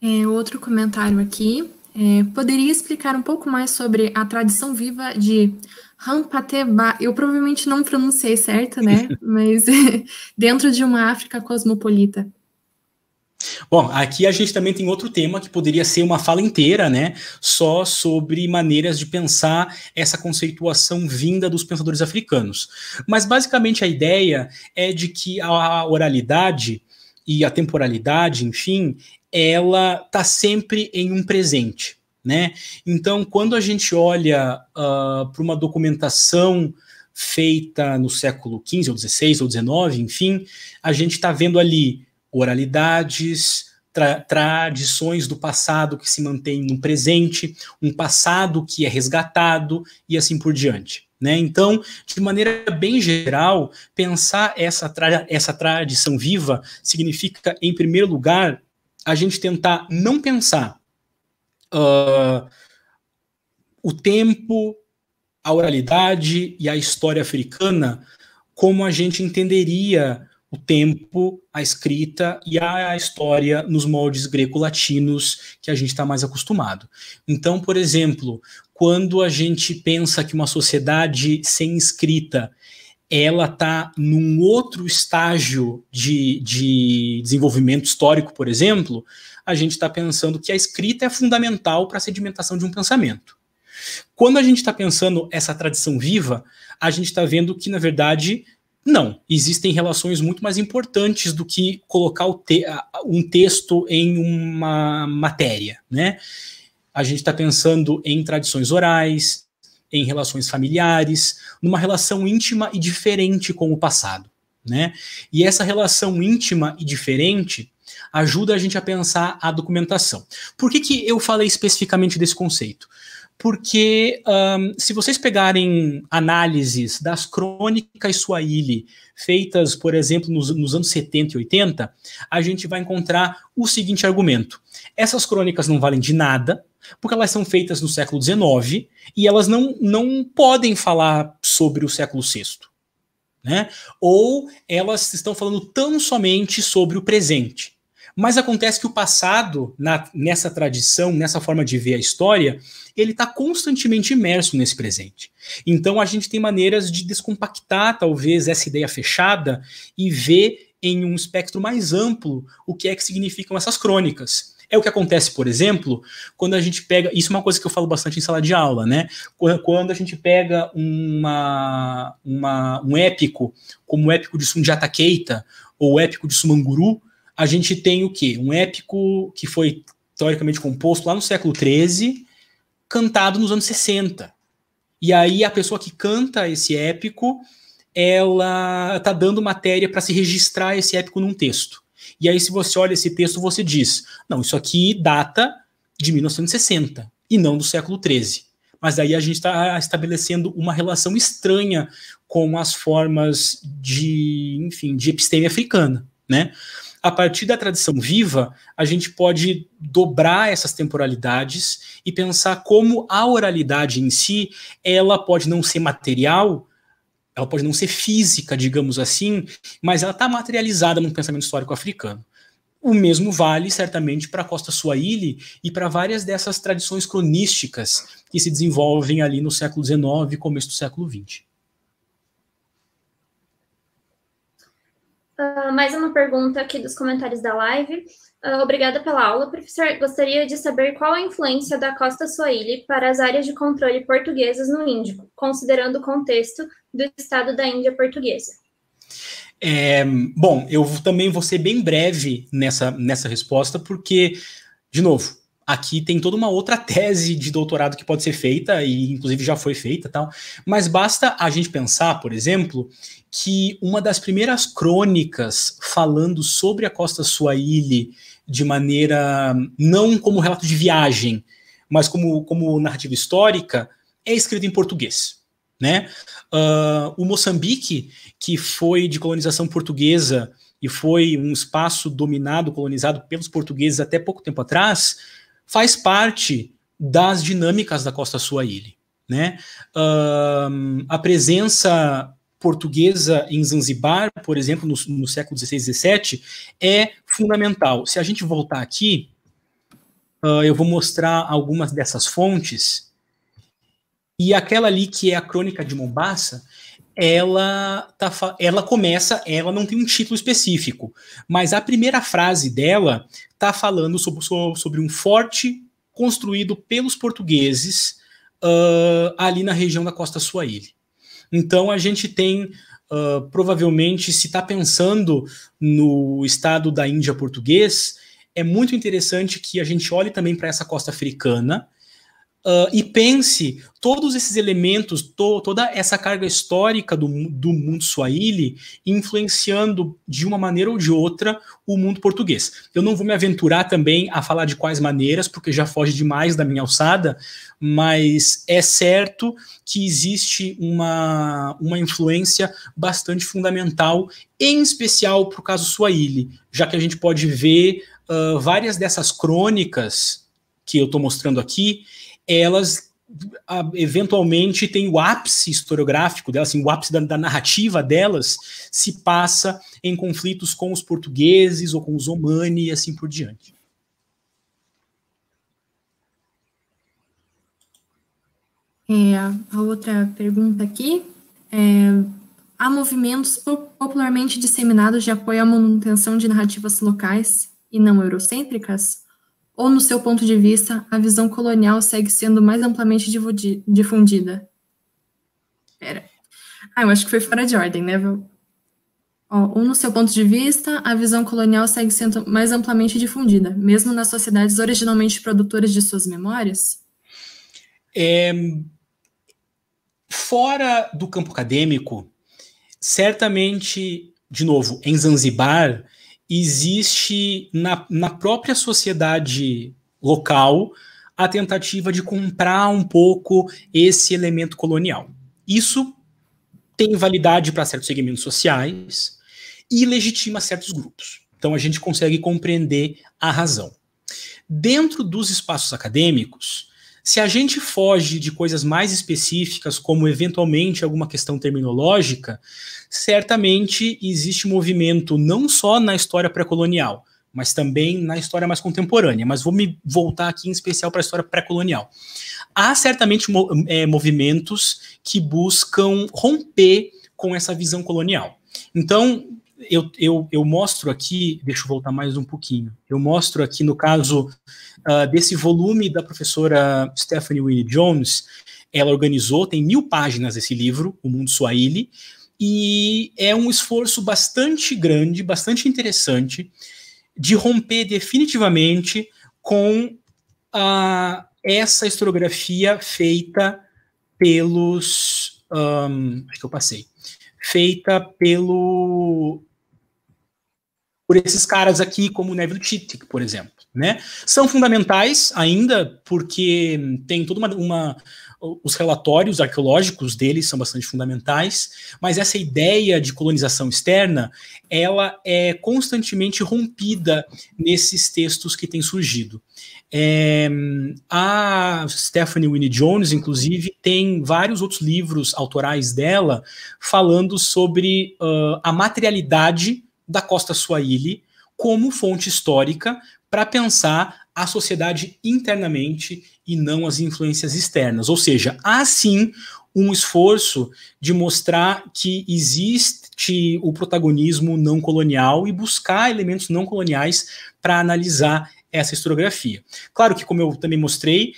É, outro comentário aqui. É, poderia explicar um pouco mais sobre a tradição viva de Rampateba, eu provavelmente não pronunciei certo, né? Mas dentro de uma África cosmopolita. Bom, aqui a gente também tem outro tema que poderia ser uma fala inteira, né? Só sobre maneiras de pensar essa conceituação vinda dos pensadores africanos. Mas basicamente a ideia é de que a oralidade e a temporalidade, enfim, ela está sempre em um presente né? Então, quando a gente olha uh, ah, para uma documentação feita no século XV ou XVI ou XIX, enfim, a gente está vendo ali oralidades, tra tradições do passado que se mantém no presente, um passado que é resgatado e assim por diante. Né? Então, de maneira bem geral, pensar essa, tra essa tradição viva significa, em primeiro lugar, a gente tentar não pensar uh, o tempo, a oralidade e a história africana, como a gente entenderia o tempo, a escrita e a história nos moldes greco-latinos que a gente está mais acostumado. Então, por exemplo, quando a gente pensa que uma sociedade sem escrita ela está num outro estágio de, de desenvolvimento histórico, por exemplo, a gente está pensando que a escrita é fundamental para a sedimentação de um pensamento. Quando a gente está pensando essa tradição viva, a gente está vendo que, na verdade, não. Existem relações muito mais importantes do que colocar te um texto em uma matéria. Né? A gente está pensando em tradições orais, em relações familiares, numa relação íntima e diferente com o passado. Né? E essa relação íntima e diferente ajuda a gente a pensar a documentação. Por que, que eu falei especificamente desse conceito? Porque um, se vocês pegarem análises das crônicas Swahili, feitas, por exemplo, nos, nos anos 70 e 80, a gente vai encontrar o seguinte argumento. Essas crônicas não valem de nada, porque elas são feitas no século XIX e elas não, não podem falar sobre o século VI. Né? Ou elas estão falando tão somente sobre o presente. Mas acontece que o passado, na, nessa tradição, nessa forma de ver a história, ele está constantemente imerso nesse presente. Então a gente tem maneiras de descompactar, talvez, essa ideia fechada e ver em um espectro mais amplo o que é que significam essas crônicas. É o que acontece, por exemplo, quando a gente pega. Isso é uma coisa que eu falo bastante em sala de aula, né? Quando a gente pega uma, uma um épico, como o épico de Sundiata Keita ou o épico de Sumanguru, a gente tem o quê? Um épico que foi teoricamente composto lá no século XIII, cantado nos anos 60. E aí a pessoa que canta esse épico, ela tá dando matéria para se registrar esse épico num texto. E aí se você olha esse texto, você diz: "Não, isso aqui data de 1960 e não do século XIII". Mas aí a gente está estabelecendo uma relação estranha com as formas de, enfim, de episteme africana, né? a partir da tradição viva, a gente pode dobrar essas temporalidades e pensar como a oralidade em si, ela pode não ser material, ela pode não ser física, digamos assim, mas ela está materializada no pensamento histórico africano. O mesmo vale, certamente, para a Costa Swahili e para várias dessas tradições cronísticas que se desenvolvem ali no século XIX e começo do século XX. Uh, mais uma pergunta aqui dos comentários da live. Uh, obrigada pela aula, professor. Gostaria de saber qual a influência da Costa Swahili para as áreas de controle portuguesas no Índico, considerando o contexto do Estado da Índia portuguesa. É, bom, eu também vou ser bem breve nessa, nessa resposta, porque, de novo, aqui tem toda uma outra tese de doutorado que pode ser feita, e inclusive já foi feita tal. Mas basta a gente pensar, por exemplo, que uma das primeiras crônicas falando sobre a Costa Swahili de maneira não como relato de viagem, mas como, como narrativa histórica, é escrita em português. Né? Uh, o Moçambique, que foi de colonização portuguesa e foi um espaço dominado, colonizado pelos portugueses até pouco tempo atrás, faz parte das dinâmicas da Costa Suaíli. Né? Uh, a presença portuguesa em Zanzibar, por exemplo, no, no século XVI e XVII, é fundamental. Se a gente voltar aqui, uh, eu vou mostrar algumas dessas fontes. E aquela ali que é a Crônica de Mombasa ela, tá, ela começa, ela não tem um título específico, mas a primeira frase dela está falando sobre, sobre um forte construído pelos portugueses uh, ali na região da Costa Suaíli. Então a gente tem Uh, provavelmente se está pensando no estado da Índia português, é muito interessante que a gente olhe também para essa costa africana, Uh, e pense todos esses elementos, to, toda essa carga histórica do, do mundo swahili influenciando de uma maneira ou de outra o mundo português. Eu não vou me aventurar também a falar de quais maneiras, porque já foge demais da minha alçada, mas é certo que existe uma, uma influência bastante fundamental, em especial para o caso swahili, já que a gente pode ver uh, várias dessas crônicas que eu estou mostrando aqui elas eventualmente têm o ápice historiográfico delas, assim, o ápice da, da, narrativa delas se passa em conflitos com os portugueses ou com os omani e assim por diante. É, a outra pergunta aqui é, há movimentos popularmente disseminados de apoio à manutenção de narrativas locais e não eurocêntricas? Ou, no seu ponto de vista, a visão colonial segue sendo mais amplamente difundida? Pera. Ah, eu acho que foi fora de ordem, né? Ou, no seu ponto de vista, a visão colonial segue sendo mais amplamente difundida, mesmo nas sociedades originalmente produtoras de suas memórias? É, fora do campo acadêmico, certamente, de novo, em Zanzibar, existe na, na própria sociedade local a tentativa de comprar um pouco esse elemento colonial. Isso tem validade para certos segmentos sociais e legitima certos grupos. Então a gente consegue compreender a razão. Dentro dos espaços acadêmicos, se a gente foge de coisas mais específicas, como eventualmente alguma questão terminológica, certamente existe movimento não só na história pré-colonial, mas também na história mais contemporânea. Mas vou me voltar aqui em especial para a história pré-colonial. Há certamente é, movimentos que buscam romper com essa visão colonial. Então, eu, eu, eu mostro aqui, deixa eu voltar mais um pouquinho, eu mostro aqui no caso uh, desse volume da professora Stephanie Winnie Jones, ela organizou, tem mil páginas esse livro, O Mundo Swahili, e é um esforço bastante grande, bastante interessante, de romper definitivamente com uh, essa historiografia feita pelos. Um, ah, acho que eu passei. Feita pelo por esses caras aqui, como Neville Chittick, por exemplo. Né? São fundamentais ainda porque tem toda uma, uma os relatórios arqueológicos deles são bastante fundamentais, mas essa ideia de colonização externa, ela é constantemente rompida nesses textos que têm surgido. É, a Stephanie Winnie Jones, inclusive, tem vários outros livros autorais dela falando sobre uh, a materialidade da Costa Swahili como fonte histórica para pensar a sociedade internamente e não as influências externas. Ou seja, há sim um esforço de mostrar que existe o protagonismo não colonial e buscar elementos não coloniais para analisar essa historiografia. Claro que, como eu também mostrei,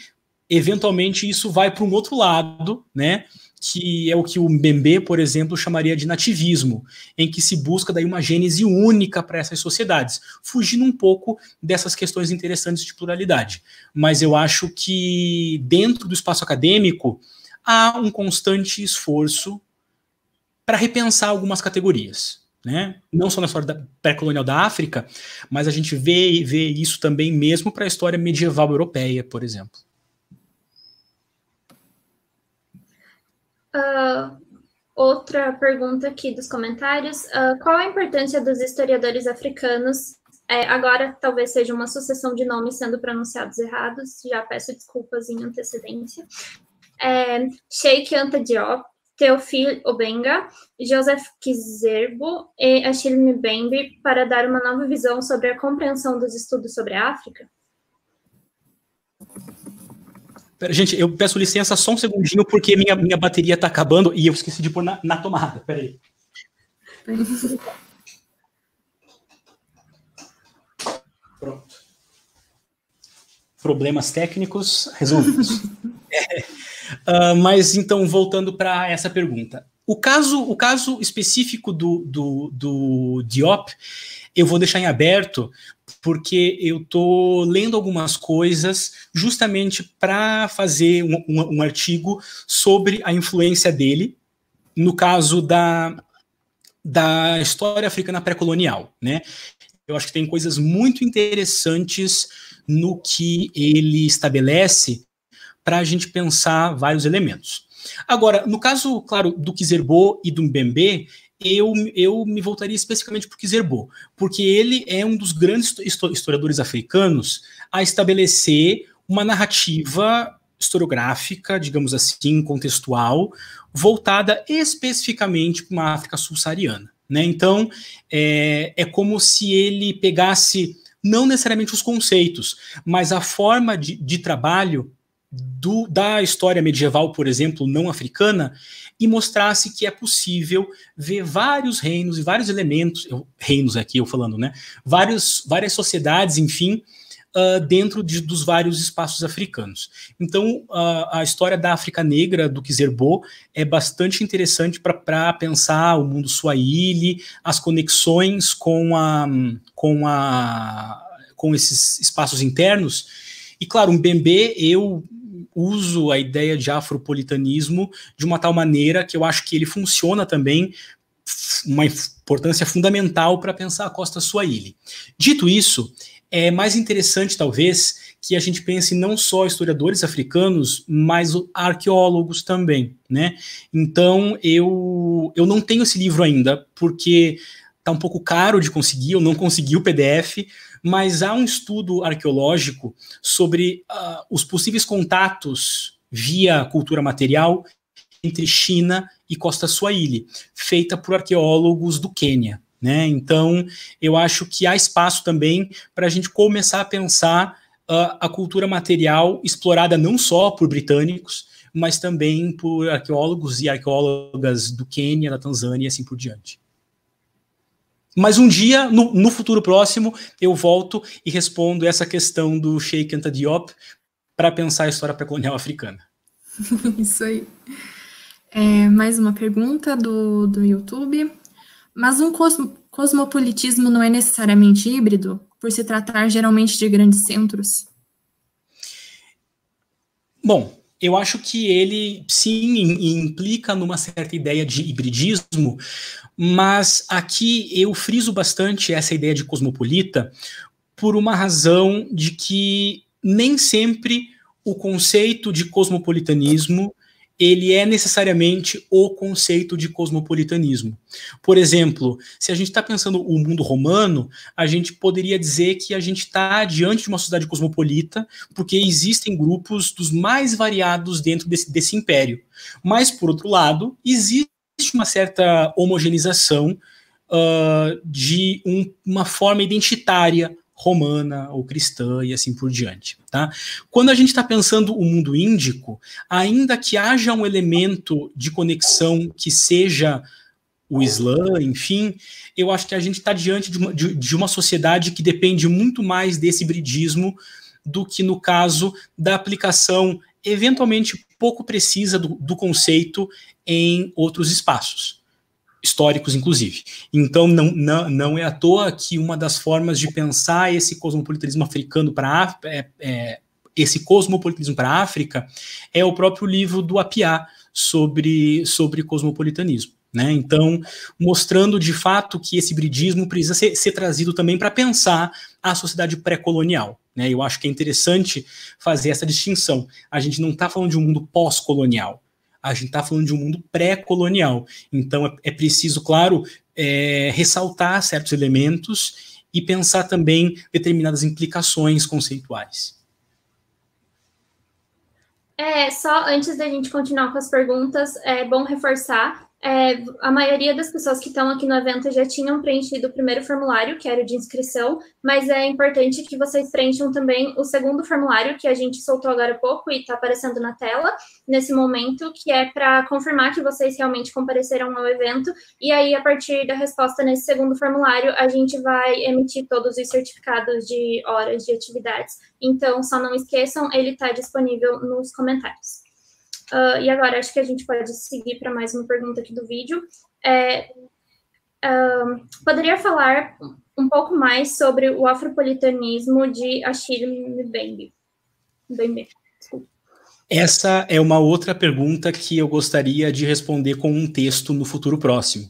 eventualmente isso vai para um outro lado, né? que é o que o Mbembe, por exemplo, chamaria de nativismo, em que se busca daí uma gênese única para essas sociedades, fugindo um pouco dessas questões interessantes de pluralidade. Mas eu acho que dentro do espaço acadêmico há um constante esforço para repensar algumas categorias. Né? Não só na história pré-colonial da África, mas a gente vê, vê isso também mesmo para a história medieval europeia, por exemplo. Uh, outra pergunta aqui dos comentários: uh, qual a importância dos historiadores africanos? É, agora talvez seja uma sucessão de nomes sendo pronunciados errados, já peço desculpas em antecedência. É, Sheikh Anta Diop, Teofil Obenga, Joseph Kizerbo e Achille Mbembe para dar uma nova visão sobre a compreensão dos estudos sobre a África? Pera, gente, eu peço licença só um segundinho, porque minha, minha bateria está acabando e eu esqueci de pôr na, na tomada. Peraí. Pronto. Problemas técnicos resolvidos. é. uh, mas então, voltando para essa pergunta. O caso, o caso específico do, do, do Diop eu vou deixar em aberto porque eu estou lendo algumas coisas justamente para fazer um, um, um artigo sobre a influência dele no caso da, da história africana pré-colonial, né? Eu acho que tem coisas muito interessantes no que ele estabelece para a gente pensar vários elementos. Agora, no caso, claro, do Kizerbo e do Mbembe, eu, eu me voltaria especificamente para o Kizerbo, porque ele é um dos grandes historiadores africanos a estabelecer uma narrativa historiográfica, digamos assim, contextual, voltada especificamente para uma África subsaariana. Né? Então, é, é como se ele pegasse não necessariamente os conceitos, mas a forma de, de trabalho do, da história medieval, por exemplo, não africana, e mostrasse que é possível ver vários reinos e vários elementos, eu, reinos aqui eu falando, né? Vários, várias sociedades, enfim, uh, dentro de, dos vários espaços africanos. Então, uh, a história da África Negra, do Kizerbo, é bastante interessante para pensar o mundo Swahili, as conexões com, a, com, a, com esses espaços internos. E claro, um Bembe, eu uso a ideia de afropolitanismo de uma tal maneira que eu acho que ele funciona também uma importância fundamental para pensar a Costa Swahili. Dito isso, é mais interessante talvez que a gente pense não só historiadores africanos, mas arqueólogos também, né? Então eu eu não tenho esse livro ainda porque tá um pouco caro de conseguir, eu não consegui o PDF, mas há um estudo arqueológico sobre uh, os possíveis contatos via cultura material entre China e Costa Swahili, feita por arqueólogos do Quênia. Né? Então, eu acho que há espaço também para a gente começar a pensar uh, a cultura material explorada não só por britânicos, mas também por arqueólogos e arqueólogas do Quênia, da Tanzânia e assim por diante. Mas um dia, no, no, futuro próximo, eu volto e respondo essa questão do Sheikh Anta Diop para pensar a história pré-colonial africana. Isso aí. É, mais uma pergunta do, do YouTube. Mas um cosmo, cosmopolitismo não é necessariamente híbrido, por se tratar geralmente de grandes centros? Bom, eu acho que ele sim implica numa certa ideia de hibridismo, mas aqui eu friso bastante essa ideia de cosmopolita por uma razão de que nem sempre o conceito de cosmopolitanismo ele é necessariamente o conceito de cosmopolitanismo. Por exemplo, se a gente está pensando o mundo romano, a gente poderia dizer que a gente está diante de uma sociedade cosmopolita, porque existem grupos dos mais variados dentro desse, desse império. Mas, por outro lado, existe uma certa homogeneização Uh, ah, de um, uma forma identitária, romana ou cristã e assim por diante. Tá? Quando a gente está pensando o mundo índico, ainda que haja um elemento de conexão que seja o Islã, enfim, eu acho que a gente está diante de uma, de, de uma sociedade que depende muito mais desse hibridismo do que no caso da aplicação eventualmente pouco precisa do, do conceito em outros espaços históricos, inclusive. Então, não, não, não é à toa que uma das formas de pensar esse cosmopolitanismo africano para é, é, esse cosmopolitanismo para a África é o próprio livro do Apiá sobre, sobre cosmopolitanismo. Né? Então, mostrando de fato que esse hibridismo precisa ser, ser trazido também para pensar a sociedade pré-colonial. Né? Eu acho que é interessante fazer essa distinção. A gente não está falando de um mundo pós-colonial. A gente está falando de um mundo pré-colonial. Então é, é, preciso, claro, é, ressaltar certos elementos e pensar também determinadas implicações conceituais. É, só antes da gente continuar com as perguntas, é bom reforçar é, a maioria das pessoas que estão aqui no evento já tinham preenchido o primeiro formulário, que era o de inscrição, mas é importante que vocês preencham também o segundo formulário, que a gente soltou agora há pouco e está aparecendo na tela, nesse momento, que é para confirmar que vocês realmente compareceram ao evento. E aí, a partir da resposta nesse segundo formulário, a gente vai emitir todos os certificados de horas de atividades. Então, só não esqueçam, ele está disponível nos comentários. Uh, e agora acho que a gente pode seguir para mais uma pergunta aqui do vídeo. É, uh, poderia falar um pouco mais sobre o afropolitanismo de Achille Mbembe? Mbembe, Essa é uma outra pergunta que eu gostaria de responder com um texto no futuro próximo.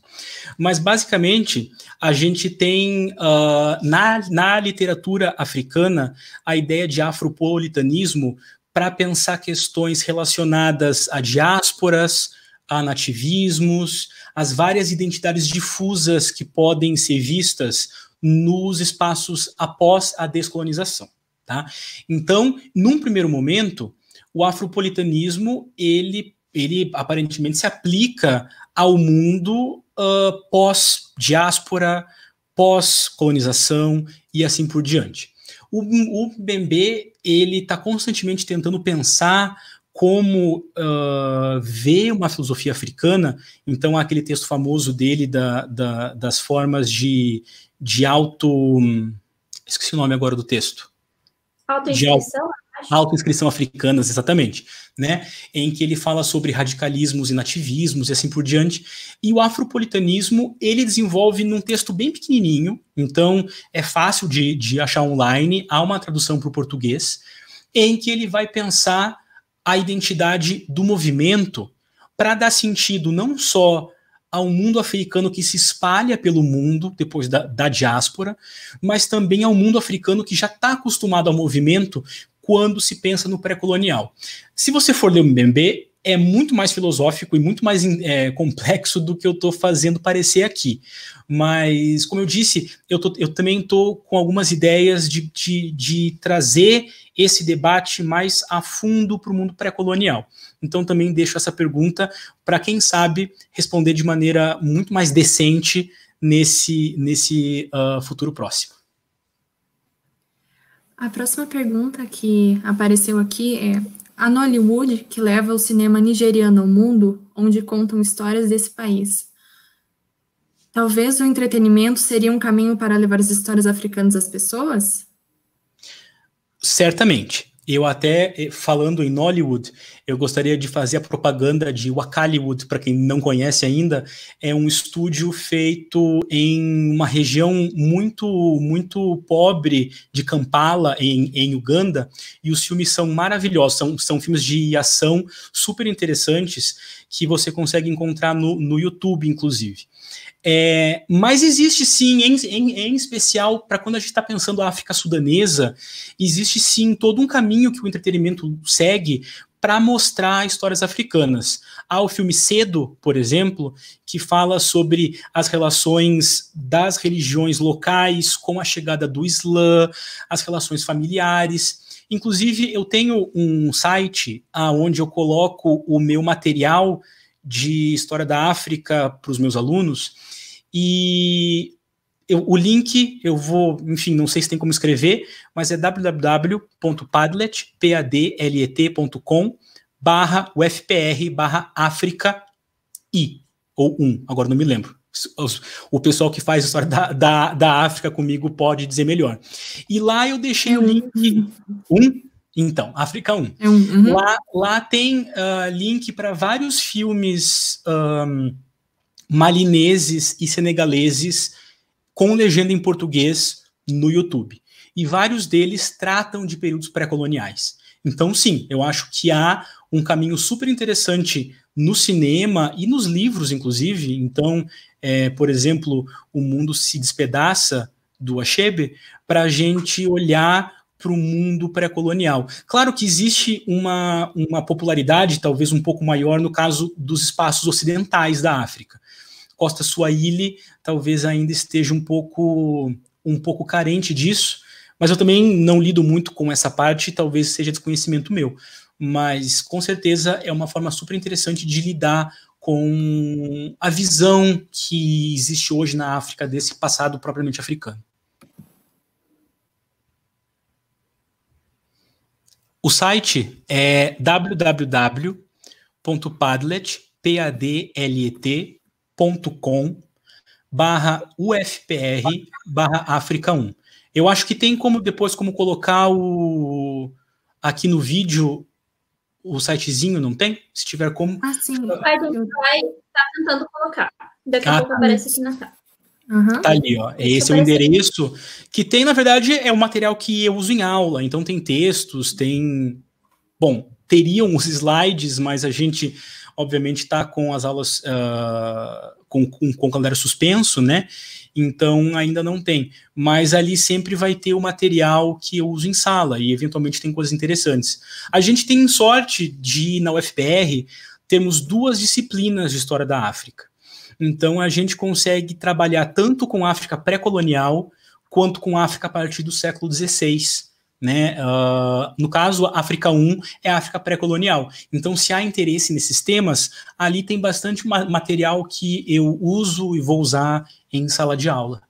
Mas, basicamente, a gente tem uh, na, na literatura africana a ideia de afropolitanismo para pensar questões relacionadas a diásporas, a nativismos, as várias identidades difusas que podem ser vistas nos espaços após a descolonização. Tá? Então, num primeiro momento, o afropolitanismo ele, ele aparentemente se aplica ao mundo uh, pós-diáspora, pós-colonização e assim por diante. O, o Bembe, ele está constantemente tentando pensar como uh, ver uma filosofia africana, então há aquele texto famoso dele da, da, das formas de, de auto... Hum, esqueci o nome agora do texto. Autoinstrução? Autoinscrição africanas, exatamente, né? Em que ele fala sobre radicalismos e nativismos e assim por diante. E o afropolitanismo ele desenvolve num texto bem pequenininho, então é fácil de, de achar online. Há uma tradução para o português, em que ele vai pensar a identidade do movimento para dar sentido não só ao mundo africano que se espalha pelo mundo depois da, da diáspora, mas também ao mundo africano que já está acostumado ao movimento, quando se pensa no pré-colonial. Se você for ler o Mbembe, é muito mais filosófico e muito mais é, complexo do que eu estou fazendo parecer aqui. Mas, como eu disse, eu, tô, eu também estou com algumas ideias de, de, de, trazer esse debate mais a fundo para o mundo pré-colonial. Então, também deixo essa pergunta para quem sabe responder de maneira muito mais decente nesse, nesse uh, futuro próximo. A próxima pergunta que apareceu aqui é: a Nollywood, que leva o cinema nigeriano ao mundo, onde contam histórias desse país. Talvez o entretenimento seria um caminho para levar as histórias africanas às pessoas? Certamente. Eu até, eh, falando em Nollywood, eu gostaria de fazer a propaganda de Wakaliwood, para quem não conhece ainda, é um estúdio feito em uma região muito muito pobre de Kampala, em, em Uganda, e os filmes são maravilhosos, são, são filmes de ação super interessantes que você consegue encontrar no, no YouTube, inclusive. É, mas existe sim, em, em, em especial para quando a gente está pensando a África Sudanesa, existe sim todo um caminho que o entretenimento segue para mostrar histórias africanas. Há o filme Cedo, por exemplo, que fala sobre as relações das religiões locais com a chegada do Islã, as relações familiares. Inclusive, eu tenho um site onde eu coloco o meu material de história da África para os meus alunos. E eu, o link eu vou, enfim, não sei se tem como escrever, mas é www.padlet.com barra UFPR barra África I, ou 1, agora não me lembro. O pessoal que faz a história da, da, da África comigo pode dizer melhor. E lá eu deixei o link 1, é um, então, África 1. É um, uhum. lá, lá tem uh, link para vários filmes. Um, malineses e senegaleses com legenda em português no YouTube. E vários deles tratam de períodos pré-coloniais. Então, sim, eu acho que há um caminho super interessante no cinema e nos livros, inclusive. Então, é, por exemplo, O Mundo Se Despedaça, do Achebe, para a gente olhar para o mundo pré-colonial. Claro que existe uma, uma popularidade, talvez um pouco maior, no caso dos espaços ocidentais da África. Costa Suaíli talvez ainda esteja um pouco um pouco carente disso, mas eu também não lido muito com essa parte, talvez seja desconhecimento meu. Mas com certeza é uma forma super interessante de lidar com a visão que existe hoje na África desse passado propriamente africano. O site é www.padlet.com.br apoia.com barra UFPR barra África 1. Eu acho que tem como depois como colocar o aqui no vídeo o sitezinho, não tem? Se tiver como. Ah, sim. O pai do pai tá tentando colocar. Daqui a ah, pouco tá. aparece aqui na tela. Uhum. Tá ali, ó. Esse Isso é o endereço que tem, na verdade, é o material que eu uso em aula. Então tem textos, tem. Bom, teriam os slides, mas a gente obviamente está com as aulas uh, com, com, com o calendário suspenso, né? Então ainda não tem. Mas ali sempre vai ter o material que eu uso em sala e eventualmente tem coisas interessantes. A gente tem sorte de, na UFPR, temos duas disciplinas de história da África. Então a gente consegue trabalhar tanto com a África pré-colonial quanto com a África a partir do século XVI. Né? Uh, no caso, África 1 é África pré-colonial. Então, se há interesse nesses temas, ali tem bastante ma material que eu uso e vou usar em sala de aula.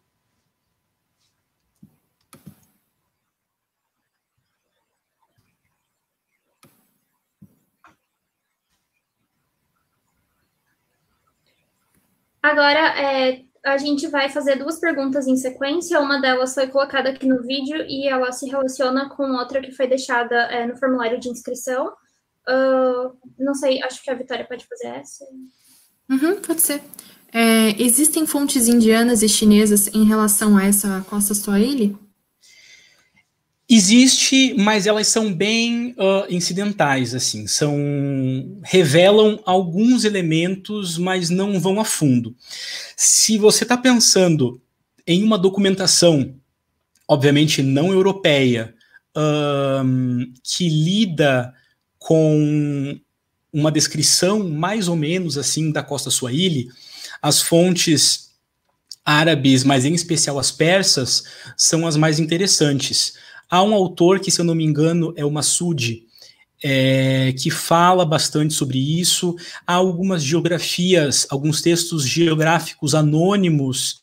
Agora, é, a gente vai fazer duas perguntas em sequência. Uma delas foi colocada aqui no vídeo e ela se relaciona com outra que foi deixada é, no formulário de inscrição. Uh, não sei, acho que a Vitória pode fazer essa. Uhum, pode ser. É, existem fontes indianas e chinesas em relação a essa Costa Soile? Existe, mas elas são bem uh, incidentais, assim, são revelam alguns elementos, mas não vão a fundo. Se você está pensando em uma documentação, obviamente não europeia, um, que lida com uma descrição mais ou menos assim da costa Swahili, as fontes árabes, mas em especial as persas, são as mais interessantes Há um autor que, se eu não me engano, é o Massoud, é, que fala bastante sobre isso. Há algumas geografias, alguns textos geográficos anônimos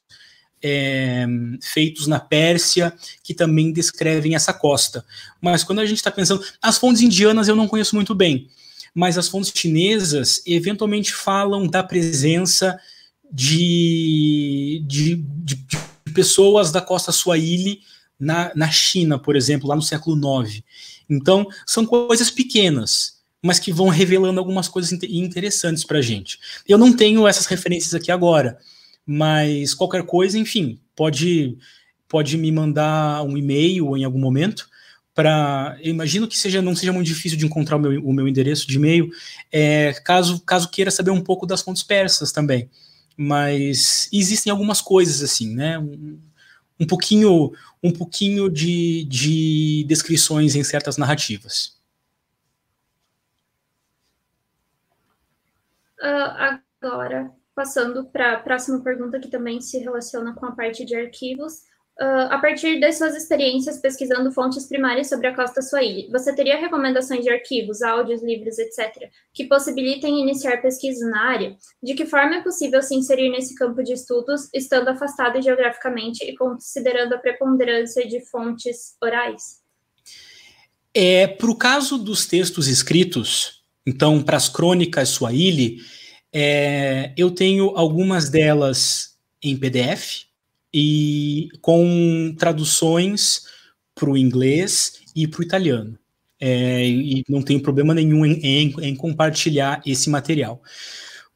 é, feitos na Pérsia que também descrevem essa costa. Mas quando a gente está pensando, as fontes indianas eu não conheço muito bem, mas as fontes chinesas eventualmente falam da presença de, de, de, de pessoas da costa Swahili na, na China, por exemplo, lá no século IX. Então, são coisas pequenas, mas que vão revelando algumas coisas interessantes para a gente. Eu não tenho essas referências aqui agora, mas qualquer coisa, enfim, pode, pode me mandar um e-mail em algum momento. Pra, eu imagino que seja não seja muito difícil de encontrar o meu, o meu endereço de e-mail, é, caso, caso queira saber um pouco das fontes persas também. Mas existem algumas coisas assim, né? um pouquinho, um pouquinho de, de descrições em certas narrativas. Uh, agora, passando para a próxima pergunta, que também se relaciona com a parte de arquivos. Uh, a partir das suas experiências pesquisando fontes primárias sobre a costa Swahili, você teria recomendações de arquivos, áudios, livros, etc., que possibilitem iniciar pesquisa na área? De que forma é possível se inserir nesse campo de estudos, estando afastado geograficamente e considerando a preponderância de fontes orais? É, para o caso dos textos escritos, então, para as crônicas Swahili, é, eu tenho algumas delas em PDF, e com traduções para o inglês e para o italiano. É, e não tem problema nenhum em, em, em, compartilhar esse material.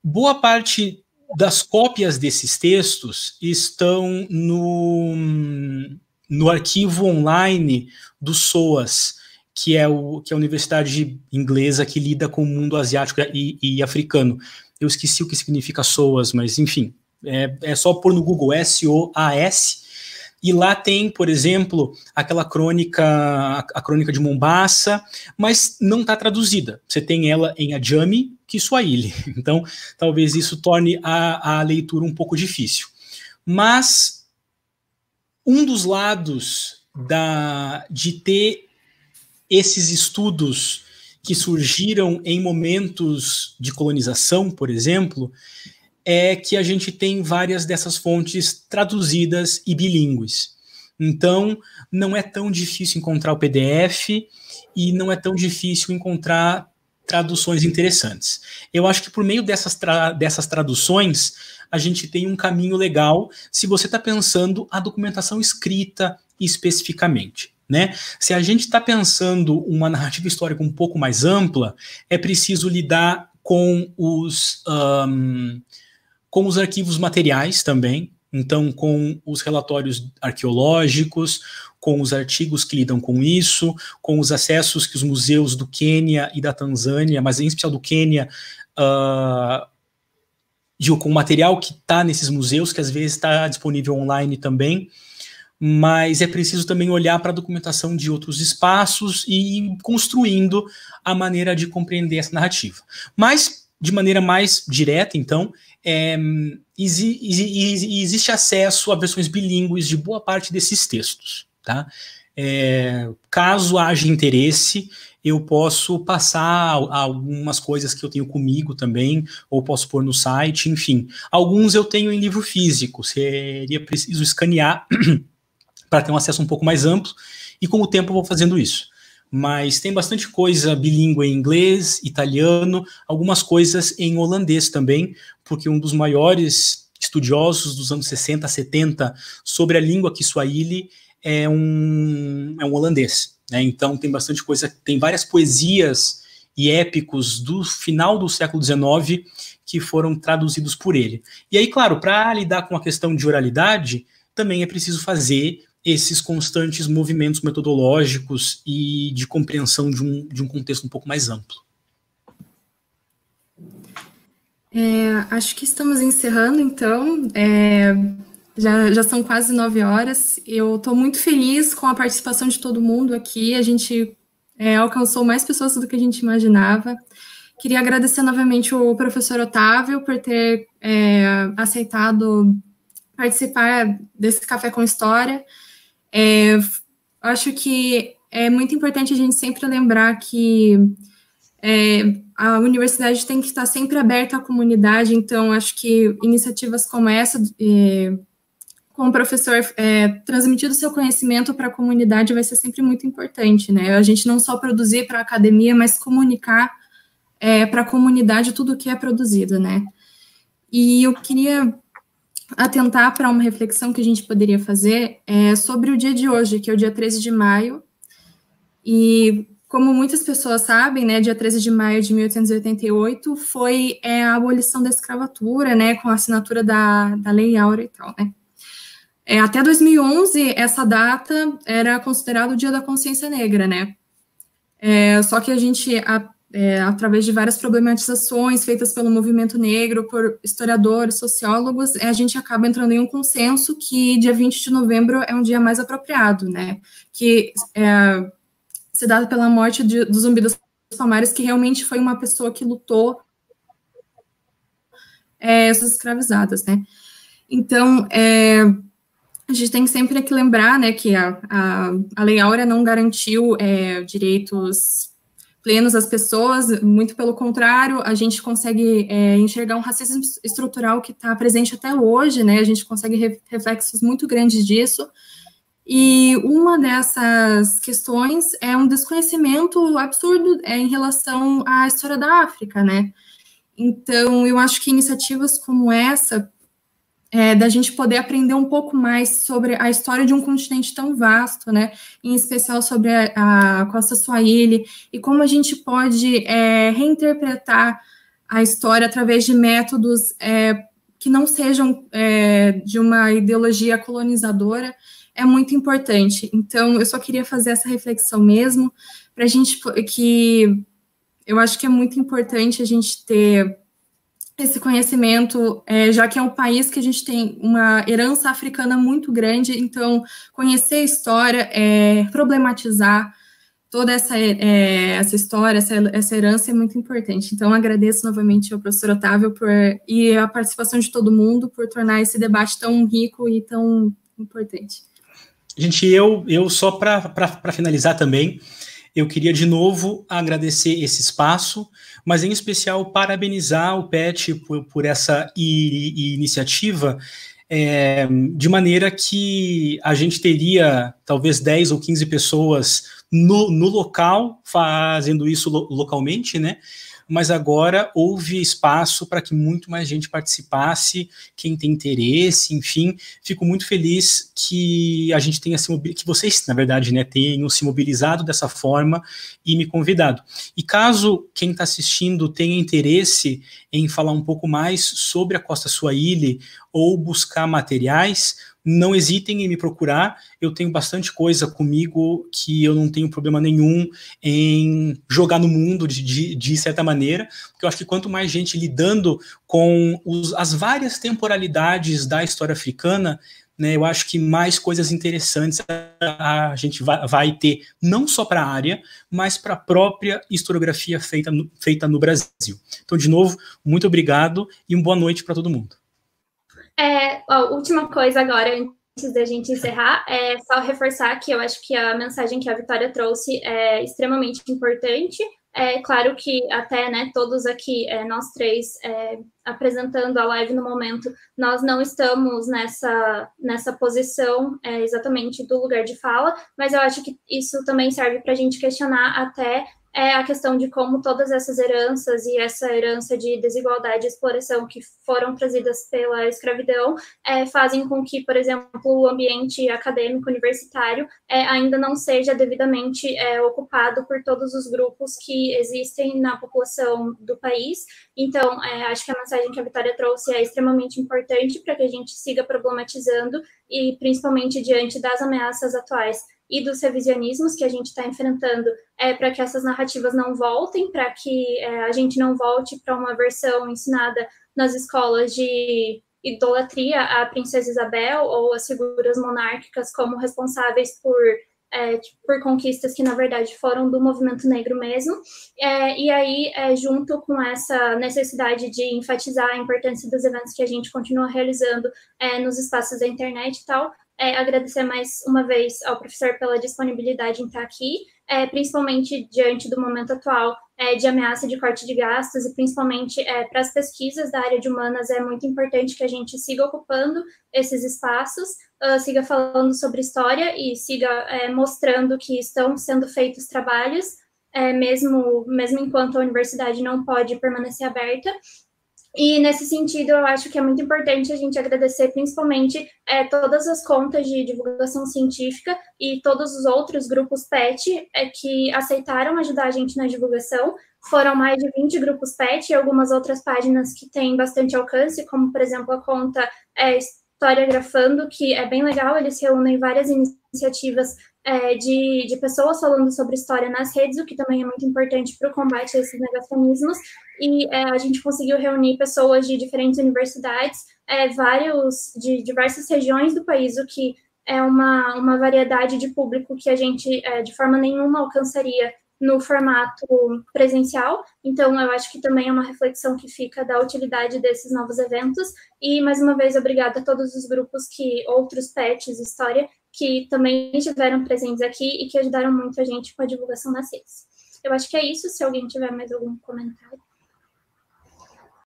Boa parte das cópias desses textos estão no, no arquivo online do SOAS, que é, o, que é a universidade inglesa que lida com o mundo asiático e, e africano. Eu esqueci o que significa SOAS, mas enfim, é, é só pôr no Google S-O-A-S. E lá tem, por exemplo, aquela crônica, a crônica de Mombasa, mas não está traduzida. Você tem ela em Adjami, que Swahili. Então, talvez isso torne a, a leitura um pouco difícil. Mas um dos lados da, de ter esses estudos que surgiram em momentos de colonização, por exemplo, é que a gente tem várias dessas fontes traduzidas e bilíngues. Então, não é tão difícil encontrar o PDF e não é tão difícil encontrar traduções interessantes. Eu acho que por meio dessas, tra dessas traduções, a gente tem um caminho legal se você está pensando a documentação escrita especificamente. Né? Se a gente está pensando uma narrativa histórica um pouco mais ampla, é preciso lidar com os. Um, com os arquivos materiais também, então com os relatórios arqueológicos, com os artigos que lidam com isso, com os acessos que os museus do Quênia e da Tanzânia, mas em especial do Quênia, uh, ah, digo, com o material que está nesses museus, que às vezes está disponível online também, mas é preciso também olhar para a documentação de outros espaços e ir construindo a maneira de compreender essa narrativa. Mas, de maneira mais direta, então, é, exi, exi, existe acesso a versões bilíngues de boa parte desses textos. Tá? É, caso haja interesse, eu posso passar algumas coisas que eu tenho comigo também, ou posso pôr no site, enfim. Alguns eu tenho em livro físico, seria preciso escanear para ter um acesso um pouco mais amplo, e com o tempo eu vou fazendo isso mas tem bastante coisa bilíngue em inglês, italiano, algumas coisas em holandês também, porque um dos maiores estudiosos dos anos 60, 70 sobre a língua Kiswahili é um, é um holandês. Né? Então tem bastante coisa, tem várias poesias e épicos do final do século XIX que foram traduzidos por ele. E aí, claro, para lidar com a questão de oralidade, também é preciso fazer esses constantes movimentos metodológicos e de compreensão de um, de um contexto um pouco mais amplo. É, acho que estamos encerrando, então. É, já, já são quase nove horas. Eu estou muito feliz com a participação de todo mundo aqui. A gente é, alcançou mais pessoas do que a gente imaginava. Queria agradecer novamente o professor Otávio por ter é, aceitado participar desse Café com História. É, acho que é muito importante a gente sempre lembrar que é, a universidade tem que estar sempre aberta à comunidade, então acho que iniciativas como essa, é, com o professor é, transmitindo seu conhecimento para a comunidade, vai ser sempre muito importante, né? A gente não só produzir para a academia, mas comunicar é, para a comunidade tudo o que é produzido, né? E eu queria atentar para uma reflexão que a gente poderia fazer é sobre o dia de hoje, que é o dia 13 de maio. E como muitas pessoas sabem, né, dia 13 de maio de 1888 foi é, a abolição da escravatura, né, com a assinatura da, da Lei Áurea e tal, né. É, até 2011, essa data era considerada o Dia da Consciência Negra, né. É, só que a gente, a, é, através de várias problematizações feitas pelo movimento negro, por historiadores, sociólogos, é, a gente acaba entrando em um consenso que dia 20 de novembro é um dia mais apropriado, né? Que é, se dá pela morte de, do Zumbi dos Palmares, que realmente foi uma pessoa que lutou é, essas escravizadas, né? Então, é, a gente tem sempre que lembrar, né, que a, a, a Lei Áurea não garantiu é, direitos plenos as pessoas, muito pelo contrário, a gente consegue é, enxergar um racismo estrutural que está presente até hoje, né? A gente consegue re reflexos muito grandes disso. E uma dessas questões é um desconhecimento absurdo é, em relação à história da África, né? Então, eu acho que iniciativas como essa é, da gente poder aprender um pouco mais sobre a história de um continente tão vasto, né? Em especial sobre a, a Costa Swahili e como a gente pode é, reinterpretar a história através de métodos é, que não sejam é, de uma ideologia colonizadora é muito importante. Então, eu só queria fazer essa reflexão mesmo para a gente que eu acho que é muito importante a gente ter esse conhecimento, é, já que é um país que a gente tem uma herança africana muito grande, então conhecer a história, é, problematizar toda essa, é, essa história, essa, essa herança é muito importante. Então agradeço novamente ao professor Otávio por, e a participação de todo mundo por tornar esse debate tão rico e tão importante. Gente, eu, eu só para finalizar também, eu queria de novo agradecer esse espaço, mas em especial parabenizar o PET por, por essa iniciativa, é, de maneira que a gente teria talvez 10 ou 15 pessoas no, no local, fazendo isso lo, localmente, né? Mas agora houve espaço para que muito mais gente participasse, quem tem interesse, enfim. Fico muito feliz que a gente tenha se que vocês, na verdade, né, tenham se mobilizado dessa forma e me convidado. E caso quem está assistindo tenha interesse em falar um pouco mais sobre a Costa Sua Ilha ou buscar materiais, não hesitem em me procurar. Eu tenho bastante coisa comigo que eu não tenho problema nenhum em jogar no mundo de, de, de certa maneira, porque eu acho que quanto mais gente lidando com os, as várias temporalidades da história africana, né, eu acho que mais coisas interessantes a, a gente vai, vai, ter, não só para a área, mas para a própria historiografia feita no, feita no Brasil. Então, de novo, muito obrigado e uma boa noite para todo mundo. É, ó, última coisa agora, antes da gente encerrar, é só reforçar que eu acho que a mensagem que a Vitória trouxe é extremamente importante. É claro que até né, todos aqui, é, nós três, é, apresentando a live no momento, nós não estamos nessa, nessa posição é, exatamente do lugar de fala, mas eu acho que isso também serve para a gente questionar até é a questão de como todas essas heranças e essa herança de desigualdade e exploração que foram trazidas pela escravidão é, fazem com que, por exemplo, o ambiente acadêmico universitário é, ainda não seja devidamente é, ocupado por todos os grupos que existem na população do país. Então, é, acho que a mensagem que a Vitória trouxe é extremamente importante para que a gente siga problematizando e principalmente diante das ameaças atuais e dos revisionismos que a gente está enfrentando é, para que essas narrativas não voltem, para que é, a gente não volte para uma versão ensinada nas escolas de idolatria à princesa Isabel ou às figuras monárquicas como responsáveis por é, por conquistas que na verdade foram do movimento negro mesmo é, e aí é, junto com essa necessidade de enfatizar a importância dos eventos que a gente continua realizando é, nos espaços da internet e tal é, agradecer mais uma vez ao professor pela disponibilidade em estar aqui, é, principalmente diante do momento atual é, de ameaça de corte de gastos e principalmente é, para as pesquisas da área de humanas é muito importante que a gente siga ocupando esses espaços, uh, siga falando sobre história e siga é, mostrando que estão sendo feitos trabalhos é, mesmo, mesmo enquanto a universidade não pode permanecer aberta, e nesse sentido, eu acho que é muito importante a gente agradecer principalmente é, todas as contas de divulgação científica e todos os outros grupos PET é, que aceitaram ajudar a gente na divulgação. Foram mais de 20 grupos PET e algumas outras páginas que têm bastante alcance, como, por exemplo, a conta é, Historiografando, que é bem legal, eles reúnem várias iniciativas é, de, de, pessoas falando sobre história nas redes, o que também é muito importante para o combate a esses negacionismos. E é, a gente conseguiu reunir pessoas de diferentes universidades, é, vários de diversas regiões do país, o que é uma, uma variedade de público que a gente é, de forma nenhuma alcançaria no formato presencial. Então, eu acho que também é uma reflexão que fica da utilidade desses novos eventos. E, mais uma vez, obrigada a todos os grupos que, outros PETs, História, que também estiveram presentes aqui e que ajudaram muito a gente com a divulgação da redes. Eu acho que é isso. Se alguém tiver mais algum comentário.